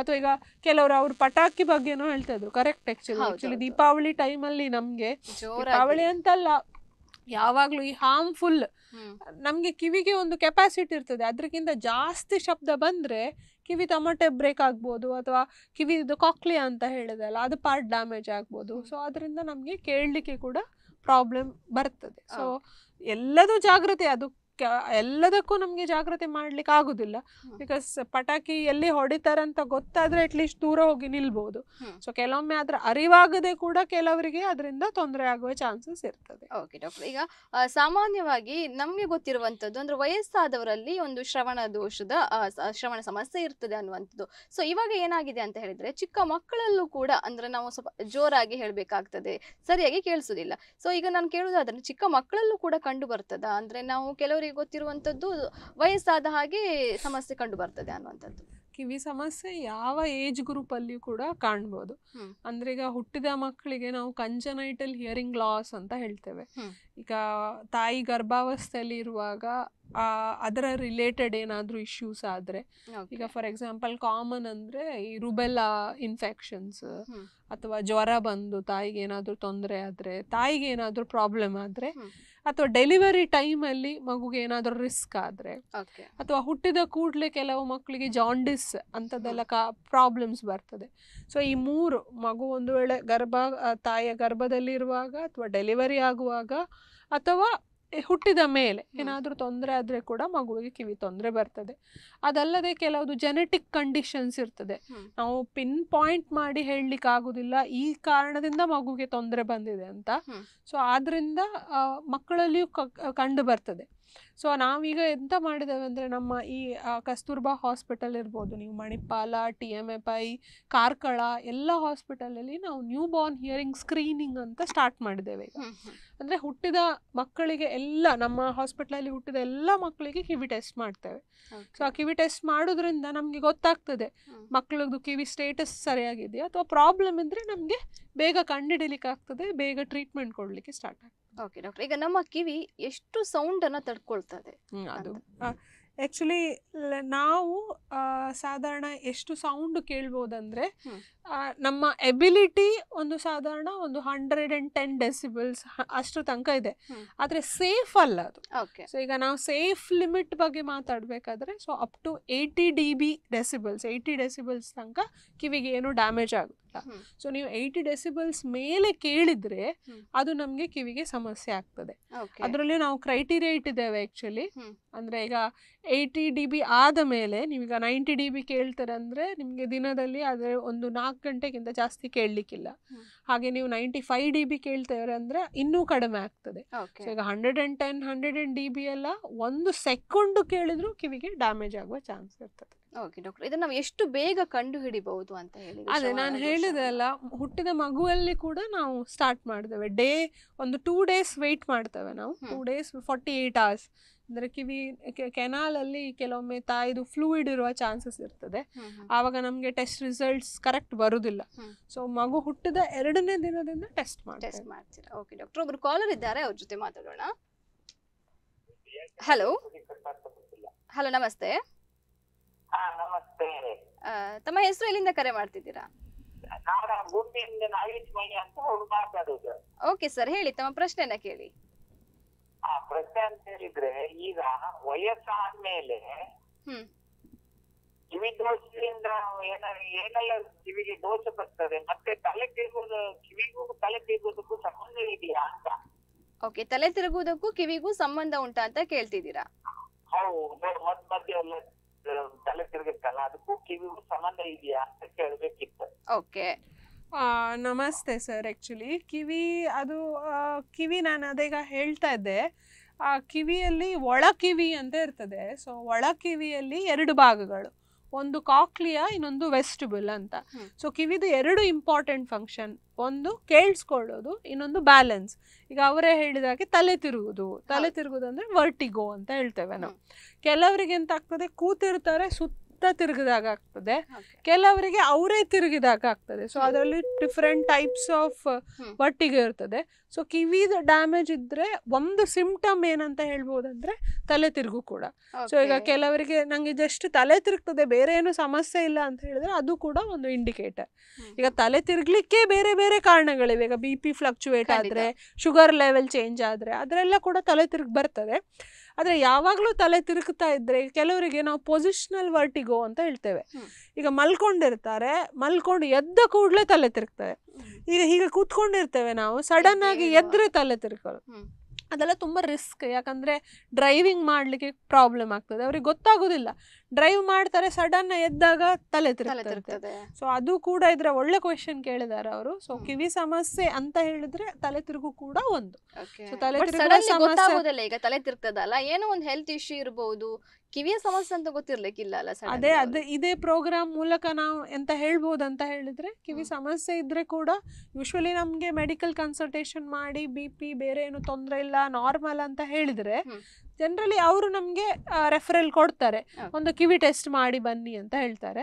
ಅಥವಾ ಈಗ ಕೆಲವರು ಅವ್ರ ಪಟಾಕಿ ಬಗ್ಗೆನೂ ಹೇಳ್ತಾ ಇದ್ರು ಕರೆಕ್ಟ್ ಆಕ್ಚುಲಿ ಆಕ್ಚುಲಿ ದೀಪಾವಳಿ ಅಲ್ಲಿ ನಮಗೆ ದೀಪಾವಳಿ ಅಂತಲ್ಲ ಯಾವಾಗಲೂ ಈ ಹಾರ್ಮ್ಫುಲ್ ನಮಗೆ ಕಿವಿಗೆ ಒಂದು ಕೆಪಾಸಿಟಿ ಇರ್ತದೆ ಅದಕ್ಕಿಂತ ಜಾಸ್ತಿ ಶಬ್ದ ಬಂದ್ರೆ ಕಿವಿ ತಮಟೆ ಬ್ರೇಕ್ ಆಗ್ಬೋದು ಅಥವಾ ಕಿವಿ ಇದು ಕಾಕ್ಲಿಯಾ ಅಂತ ಹೇಳಿದಲ್ಲ ಅದು ಪಾರ್ಟ್ ಡ್ಯಾಮೇಜ್ ಆಗ್ಬೋದು ಸೊ ಅದರಿಂದ ನಮಗೆ ಕೇಳಲಿಕ್ಕೆ ಕೂಡ ಪ್ರಾಬ್ಲಮ್ ಬರ್ತದೆ ಸೊ ಎಲ್ಲದೂ ಜಾಗೃತಿ ಅದು ಎಲ್ಲದಕ್ಕೂ ನಮಗೆ ಜಾಗ್ರತೆ ಮಾಡ್ಲಿಕ್ಕೆ ಆಗುದಿಲ್ಲ ಬಿಕಾಸ್ ಪಟಾಕಿ ಎಲ್ಲಿ ಅಂತ ಗೊತ್ತಾದ್ರೆ ಅಟ್ಲೀಸ್ಟ್ ದೂರ ಹೋಗಿ ನಿಲ್ಬಹುದು ಸೊ ಕೆಲವೊಮ್ಮೆ ಅದ್ರ ಅರಿವಾಗದೆ ಕೂಡ ಕೆಲವರಿಗೆ ಅದರಿಂದ ತೊಂದರೆ ಆಗುವ ಚಾನ್ಸಸ್ ಇರ್ತದೆ ಓಕೆ ಡಾಕ್ಟರ್ ಈಗ ಸಾಮಾನ್ಯವಾಗಿ ನಮಗೆ ಗೊತ್ತಿರುವಂತದ್ದು ಅಂದ್ರೆ ವಯಸ್ಸಾದವರಲ್ಲಿ ಒಂದು ಶ್ರವಣ ದೋಷದ ಶ್ರವಣ ಸಮಸ್ಯೆ ಇರ್ತದೆ ಅನ್ನುವಂಥದ್ದು ಸೊ ಇವಾಗ ಏನಾಗಿದೆ ಅಂತ ಹೇಳಿದ್ರೆ ಚಿಕ್ಕ ಮಕ್ಕಳಲ್ಲೂ ಕೂಡ ಅಂದ್ರೆ ನಾವು ಸ್ವಲ್ಪ ಜೋರಾಗಿ ಹೇಳಬೇಕಾಗ್ತದೆ ಸರಿಯಾಗಿ ಕೇಳಿಸುದಿಲ್ಲ ಸೊ ಈಗ ನಾನು ಕೇಳುದಾದ್ರೆ ಚಿಕ್ಕ ಮಕ್ಕಳಲ್ಲೂ ಕೂಡ ಕಂಡು ಬರ್ತದ ಅಂದ್ರೆ ನಾವು ಕೆಲವರಿಗೆ ಎಲ್ಲರಿಗೂ ಗೊತ್ತಿರುವಂಥದ್ದು ವಯಸ್ಸಾದ ಹಾಗೆ ಸಮಸ್ಯೆ ಕಂಡು ಬರ್ತದೆ ಅನ್ನುವಂಥದ್ದು ಕಿವಿ ಸಮಸ್ಯೆ ಯಾವ ಏಜ್ ಗ್ರೂಪ್ ಅಲ್ಲಿ ಕೂಡ ಕಾಣ್ಬೋದು ಅಂದ್ರೆ ಈಗ ಹುಟ್ಟಿದ ಮಕ್ಕಳಿಗೆ ನಾವು ಕಂಜನೈಟಲ್ ಹಿಯರಿಂಗ್ ಲಾಸ್ ಅಂತ ಹೇಳ್ತೇವೆ ಈಗ ತಾಯಿ ಗರ್ಭಾವಸ್ಥೆಯಲ್ಲಿ ಇರುವಾಗ ಅದರ ರಿಲೇಟೆಡ್ ಏನಾದ್ರೂ ಇಶ್ಯೂಸ್ ಆದ್ರೆ ಈಗ ಫಾರ್ ಎಕ್ಸಾಂಪಲ್ ಕಾಮನ್ ಅಂದ್ರೆ ಈ ರುಬೆಲ್ಲಾ ಇನ್ಫೆಕ್ಷನ್ಸ್ ಅಥವಾ ಜ್ವರ ಬಂದು ತಾಯಿಗೆ ಏನಾದ್ರೂ ತೊಂದರೆ ಆದ್ರೆ ತಾಯಿಗೆ ಏನಾದ್ರೂ ಪ್ರಾಬ್ಲಮ್ ಆದ್ರೆ ಅಥವಾ ಡೆಲಿವರಿ ಟೈಮಲ್ಲಿ ಮಗುಗೆ ಏನಾದರೂ ರಿಸ್ಕ್ ಆದರೆ ಅಥವಾ ಹುಟ್ಟಿದ ಕೂಡಲೇ ಕೆಲವು ಮಕ್ಕಳಿಗೆ ಜಾಂಡಿಸ್ ಅಂಥದ್ದೆಲ್ಲ ಕಾ ಪ್ರಾಬ್ಲಮ್ಸ್ ಬರ್ತದೆ ಸೊ ಈ ಮೂರು ಮಗು ಒಂದು ವೇಳೆ ಗರ್ಭ ತಾಯಿಯ ಗರ್ಭದಲ್ಲಿರುವಾಗ ಅಥವಾ ಡೆಲಿವರಿ ಆಗುವಾಗ ಅಥವಾ ಹುಟ್ಟಿದ ಮೇಲೆ ಏನಾದರೂ ತೊಂದರೆ ಆದರೆ ಕೂಡ ಮಗುವಿಗೆ ಕಿವಿ ತೊಂದರೆ ಬರ್ತದೆ ಅದಲ್ಲದೆ ಕೆಲವೊಂದು ಜೆನೆಟಿಕ್ ಕಂಡೀಷನ್ಸ್ ಇರ್ತದೆ ನಾವು ಪಿನ್ ಪಾಯಿಂಟ್ ಮಾಡಿ ಹೇಳಲಿಕ್ಕೆ ಆಗುದಿಲ್ಲ ಈ ಕಾರಣದಿಂದ ಮಗುಗೆ ತೊಂದರೆ ಬಂದಿದೆ ಅಂತ ಸೊ ಆದ್ರಿಂದ ಮಕ್ಕಳಲ್ಲಿಯೂ ಕಂಡು ಬರ್ತದೆ ಸೊ ನಾವೀಗ ಎಂತ ಮಾಡಿದ್ದೇವೆ ಅಂದರೆ ನಮ್ಮ ಈ ಕಸ್ತೂರ್ಬಾ ಹಾಸ್ಪಿಟಲ್ ಇರ್ಬೋದು ನೀವು Manipal T M F I Karkala ಎಲ್ಲ ಹಾಸ್ಪಿಟಲಲ್ಲಿ ನಾವು ನ್ಯೂ ಬಾರ್ನ್ ಹಿಯರಿಂಗ್ ಸ್ಕ್ರೀನಿಂಗ್ ಅಂತ ಸ್ಟಾರ್ಟ್ ಮಾಡಿದ್ದೇವೆ ಈಗ ಅಂದರೆ ಹುಟ್ಟಿದ ಮಕ್ಕಳಿಗೆ ಎಲ್ಲ ನಮ್ಮ ಹಾಸ್ಪಿಟ್ಲಲ್ಲಿ ಹುಟ್ಟಿದ ಎಲ್ಲ ಮಕ್ಕಳಿಗೆ ಕಿವಿ ಟೆಸ್ಟ್ ಮಾಡ್ತೇವೆ ಸೊ ಆ ಕಿವಿ ಟೆಸ್ಟ್ ಮಾಡೋದ್ರಿಂದ ನಮಗೆ ಗೊತ್ತಾಗ್ತದೆ ಮಕ್ಕಳದ್ದು ಕಿವಿ ಸ್ಟೇಟಸ್ ಸರಿಯಾಗಿದೆಯಾ ಅಥವಾ ಪ್ರಾಬ್ಲಮ್ ಇದ್ರೆ ನಮಗೆ ಬೇಗ ಕಂಡುಹಿಡಲಿಕ್ಕೆ ಆಗ್ತದೆ ಬೇಗ ಟ್ರೀಟ್ಮೆಂಟ್ ಕೊಡಲಿಕ್ಕೆ ಸ್ಟಾರ್ಟ್ ಆಗ್ತದೆ ಓಕೆ ಡಾಕ್ಟರ್ ಈಗ ನಮ್ಮ ಕಿವಿ ಎಷ್ಟು ಸೌಂಡ್ ಅನ್ನ ತಡ್ಕೊಳ್ತದೆ ಅದು ನಾವು ಸಾಧಾರಣ ಎಷ್ಟು ಸೌಂಡ್ ಕೇಳ್ಬೋದಂದ್ರೆ ನಮ್ಮ ಎಬಿಲಿಟಿ ಒಂದು ಸಾಧಾರಣ ಒಂದು ಹಂಡ್ರೆಡ್ ಅಂಡ್ ಟೆನ್ ಡೆಸಿಬಲ್ಸ್ ಅಷ್ಟು ತನಕ ಇದೆ ಆದರೆ ಸೇಫ್ ಅಲ್ಲ ಅದು ಸೊ ಈಗ ನಾವು ಸೇಫ್ ಲಿಮಿಟ್ ಬಗ್ಗೆ ಮಾತಾಡಬೇಕಾದ್ರೆ so up to eighty D B decibels eighty decibels ತನಕ ಕಿವಿಗೆ ಏನು ಡ್ಯಾಮೇಜ್ ಆಗುತ್ತೆ ಸೊ ನೀವು ಏಯ್ಟಿ ಡೆಸಿಬಲ್ಸ್ ಮೇಲೆ ಕೇಳಿದ್ರೆ ಅದು ನಮಗೆ ಕಿವಿಗೆ ಸಮಸ್ಯೆ ಆಗ್ತದೆ ಅದರಲ್ಲಿ ನಾವು ಕ್ರೈಟೀರಿಯಾ ಇಟ್ಟಿದ್ದೇವೆ ಆ್ಯಕ್ಚುಲಿ ಅಂದರೆ ಈಗ ಏಯ್ಟಿ ಡಿ ಬಿ ಆದ ಮೇಲೆ ನೀವೀಗ ನೈಂಟಿ ಡಿ ಬಿ ಕೇಳ್ತಾರೆ ಅಂದರೆ ನಿಮಗೆ ದಿನದಲ್ಲಿ ಅದೇ ಒಂದು ನಾಲ್ಕು ನಾಲ್ಕು ಗಂಟೆಗಿಂತ ಜಾಸ್ತಿ ಕೇಳಲಿಕ್ಕಿಲ್ಲ ಹಾಗೆ ನೀವು ನೈಂಟಿ ಫೈವ್ ಡಿ ಬಿ ಕೇಳ್ತೇವೆ ಅಂದರೆ ಇನ್ನೂ ಕಡಿಮೆ ಆಗ್ತದೆ ಈಗ hundred and ten hundred and D B ಎಲ್ಲ ಒಂದು ಸೆಕೆಂಡು ಕೇಳಿದ್ರು ಕಿವಿಗೆ ಡ್ಯಾಮೇಜ್ ಆಗುವ ಚಾನ್ಸ್ ಇರ್ತದೆ ಓಕೆ ಡಾಕ್ಟರ್ ಇದನ್ನ ನಾವು ಎಷ್ಟು ಬೇಗ ಕಂಡು ಹಿಡಿಬಹುದು ಅಂತ ಹೇಳಿ ಅದೇ ನಾನು ಹೇಳಿದೆ ಅಲ್ಲ ಹುಟ್ಟಿದ ಮಗುವಲ್ಲಿ ಕೂಡ ನಾವು ಸ್ಟಾರ್ಟ್ ಮಾಡ್ತೇವೆ ಡೇ ಒಂದು ಟೂ ಡೇಸ್ ವೆಯ್ಟ್ ಮಾಡ್ತೇವೆ ನಾವು two days forty eight hours ಅಂದರೆ ಕಿವಿ ಕೆನಾಲಲ್ಲಿ ಕೆಲವೊಮ್ಮೆ ತಾಯಿದು ಫ್ಲೂಯಿಡ್ ಇರುವ ಚಾನ್ಸಸ್ ಇರ್ತದೆ ಆವಾಗ ನಮಗೆ ಟೆಸ್ಟ್ ರಿಸಲ್ಟ್ಸ್ ಕರೆಕ್ಟ್ ಬರುವುದಿಲ್ಲ ಸೊ ಮಗು ಹುಟ್ಟಿದ ಎರಡನೇ ದಿನದಿಂದ ಟೆಸ್ಟ್ ಟೆಸ್ಟ್ ಮಾಡ್ತೀರಾ ಓಕೆ ಡಾಕ್ಟರ್ ಒಬ್ರು ಕಾಲರ್ ಇದ್ದಾರೆ ಅವ್ರ ಜೊತೆ ಮಾತಾಡೋಣ ಹಲೋ ಹಲೋ ನಮಸ್ತೆ ನಮಸ್ತೆ ತಮ್ಮ ಹೆಸರು ಎಲ್ಲಿಂದ ಕರೆ ಮಾಡ್ತಿದ್ದೀರಾ ಓಕೆ ಸರ್ ಹೇಳಿ ತಮ್ಮ ಪ್ರಶ್ನೆನ ಕೇಳಿ ಆ ಪ್ರಶ್ನೆ ಅಂತ ಹೇಳಿದ್ರೆ ಈಗ ವಯಸ್ಸಾದ ಮೇಲೆ ಕಿವಿ ದೋಷದಿಂದ ಏನ ಏನೆಲ್ಲ ಕಿವಿಗೆ ದೋಷ ಬರ್ತದೆ ಮತ್ತೆ ತಲೆ ತಿರುಗುವುದು ಕಿವಿಗೂ ತಲೆ ತಿರುಗುವುದಕ್ಕೂ ಸಂಬಂಧ ಇದೆಯಾ ಅಂತ ಓಕೆ ತಲೆ ತಿರುಗುವುದಕ್ಕೂ ಕಿವಿಗೂ ಸಂಬಂಧ ಉಂಟಾ ಅಂತ ಕೇಳ್ತಿದ್ದೀರಾ ಹೌದು ಮತ್ ಮಧ್ಯೆ ತಲೆ ತಿರುಗುತ್ತಲ್ಲ ಅದಕ್ಕೂ ಕಿವಿಗೂ ಸಂಬಂಧ ಇದೆಯಾ ಅಂತ ಕೇಳ್ಬೇಕಿತ್ತು ಓಕೆ ನಮಸ್ತೆ ಸರ್ ಆ್ಯಕ್ಚುಲಿ ಕಿವಿ ಅದು ಕಿವಿ ನಾನು ಅದೀಗ ಹೇಳ್ತಾ ಇದ್ದೆ ಆ ಕಿವಿಯಲ್ಲಿ ಒಳ ಕಿವಿ ಅಂತ ಇರ್ತದೆ ಸೊ ಒಳ ಕಿವಿಯಲ್ಲಿ ಎರಡು ಭಾಗಗಳು ಒಂದು ಕಾಕ್ಲಿಯ ಇನ್ನೊಂದು ವೆಸ್ಟಿಬಲ್ ಅಂತ ಸೊ ಕಿವಿದು ಎರಡು ಇಂಪಾರ್ಟೆಂಟ್ ಫಂಕ್ಷನ್ ಒಂದು ಕೇಳಿಸ್ಕೊಳ್ಳೋದು ಇನ್ನೊಂದು ಬ್ಯಾಲೆನ್ಸ್ ಈಗ ಅವರೇ ಹೇಳಿದಾಗೆ ತಲೆ ತಿರುಗುದು ತಲೆ ತಿರುಗುದು ಅಂದ್ರೆ ವರ್ಟಿಗೋ ಅಂತ ಹೇಳ್ತೇವೆ ನಾವು ಕೆಲವರಿಗೆ ಎಂತ ಆಗ್ತದೆ ಕೂತಿರ್ತಾರೆ ಸುತ್ತ ಸುತ್ತ ತಿರುಗಿದಾಗ ಆಗ್ತದೆ ಕೆಲವರಿಗೆ ಅವರೇ ತಿರುಗಿದಾಗ ಆಗ್ತದೆ ಸೊ ಅದರಲ್ಲಿ ಡಿಫ್ರೆಂಟ್ ಟೈಪ್ಸ್ ಆಫ್ ಒಟ್ಟಿಗೆ ಇರ್ತದೆ ಸೊ ಕಿವಿದ ಡ್ಯಾಮೇಜ್ ಇದ್ರೆ ಒಂದು ಸಿಂಪ್ಟಮ್ ಏನಂತ ಹೇಳ್ಬೋದಂದ್ರೆ ತಲೆ ತಿರುಗು ಕೂಡ ಸೊ ಈಗ ಕೆಲವರಿಗೆ ನಂಗೆ ಜಸ್ಟ್ ತಲೆ ತಿರುಗ್ತದೆ ಬೇರೆ ಏನು ಸಮಸ್ಯೆ ಇಲ್ಲ ಅಂತ ಹೇಳಿದ್ರೆ ಅದು ಕೂಡ ಒಂದು ಇಂಡಿಕೇಟರ್ ಈಗ ತಲೆ ತಿರುಗ್ಲಿಕ್ಕೆ ಬೇರೆ ಬೇರೆ ಕಾರಣಗಳಿವೆ ಈಗ ಬಿ ಪಿ ಫ್ಲಕ್ಚುಯೇಟ್ ಆದ್ರೆ ಶುಗರ್ ಲೆವೆಲ್ ಚೇಂಜ್ ಆದ್ರೆ ಅದರೆಲ್ಲ ಕೂಡ ತಲೆ ತಿರುಗಿ ಬರ್ತದೆ ಆದರೆ ಯಾವಾಗಲೂ ತಲೆ ತಿರುಗ್ತಾ ಇದ್ದರೆ ಕೆಲವರಿಗೆ ನಾವು ಪೊಸಿಷನಲ್ ವರ್ಟಿಗೋ ಅಂತ ಹೇಳ್ತೇವೆ ಈಗ ಮಲ್ಕೊಂಡಿರ್ತಾರೆ ಮಲ್ಕೊಂಡು ಎದ್ದ ಕೂಡಲೇ ತಲೆ ತಿರುಗ್ತವೆ ಈಗ ಹೀಗೆ ಕೂತ್ಕೊಂಡಿರ್ತೇವೆ ನಾವು ಸಡನ್ ಆಗಿ ಎದ್ರೆ ತಲೆ ತಿರುಗೋದು ಅದೆಲ್ಲ ತುಂಬ ರಿಸ್ಕ್ ಯಾಕಂದರೆ ಡ್ರೈವಿಂಗ್ ಮಾಡಲಿಕ್ಕೆ ಪ್ರಾಬ್ಲಮ್ ಆಗ್ತದೆ ಅವ್ರಿಗೆ ಗೊತ್ತಾಗೋದಿಲ್ಲ ಡ್ರೈವ್ ಮಾಡ್ತಾರೆ ಸಡನ್ ಎದ್ದಾಗ ತಲೆ ತಿರುಗುತ್ತೆ ಸೊ ಅದು ಕೂಡ ಇದ್ರ ಒಳ್ಳೆ ಕ್ವೆಶನ್ ಕೇಳಿದ್ದಾರೆ ಅವರು ಸೊ ಕಿವಿ ಸಮಸ್ಯೆ ಅಂತ ಹೇಳಿದ್ರೆ ತಲೆ ತಿರುಗು ಕೂಡ ಒಂದು ಈಗ ತಲೆ ತಿರುಗ್ತದಲ್ಲ ಏನೋ ಒಂದು ಹೆಲ್ತ್ ಇಶ್ಯೂ ಇರಬಹುದು ಕಿವಿಯ ಸಮಸ್ಯೆ ಅಂತ ಗೊತ್ತಿರ್ಲಿಕ್ಕಿಲ್ಲ ಅಲ್ಲ ಅದೇ ಅದೇ ಇದೇ ಪ್ರೋಗ್ರಾಮ್ ಮೂಲಕ ನಾವು ಎಂತ ಹೇಳ್ಬೋದು ಅಂತ ಹೇಳಿದ್ರೆ ಕಿವಿ ಸಮಸ್ಯೆ ಇದ್ರೆ ಕೂಡ ಯೂಶ್ವಲಿ ನಮ್ಗೆ ಮೆಡಿಕಲ್ ಕನ್ಸಲ್ಟೇಷನ್ ಮಾಡಿ ಬಿ ಬೇರೆ ಏನು ತೊಂದರೆ ಇಲ್ಲ ನಾರ್ಮಲ್ ಅಂತ ಹೇಳಿದ್ರೆ ಜನರಲಿ ಅವರು ನಮಗೆ ರೆಫರಲ್ ಕೊಡ್ತಾರೆ ಒಂದು ಕಿವಿ ಟೆಸ್ಟ್ ಮಾಡಿ ಬನ್ನಿ ಅಂತ ಹೇಳ್ತಾರೆ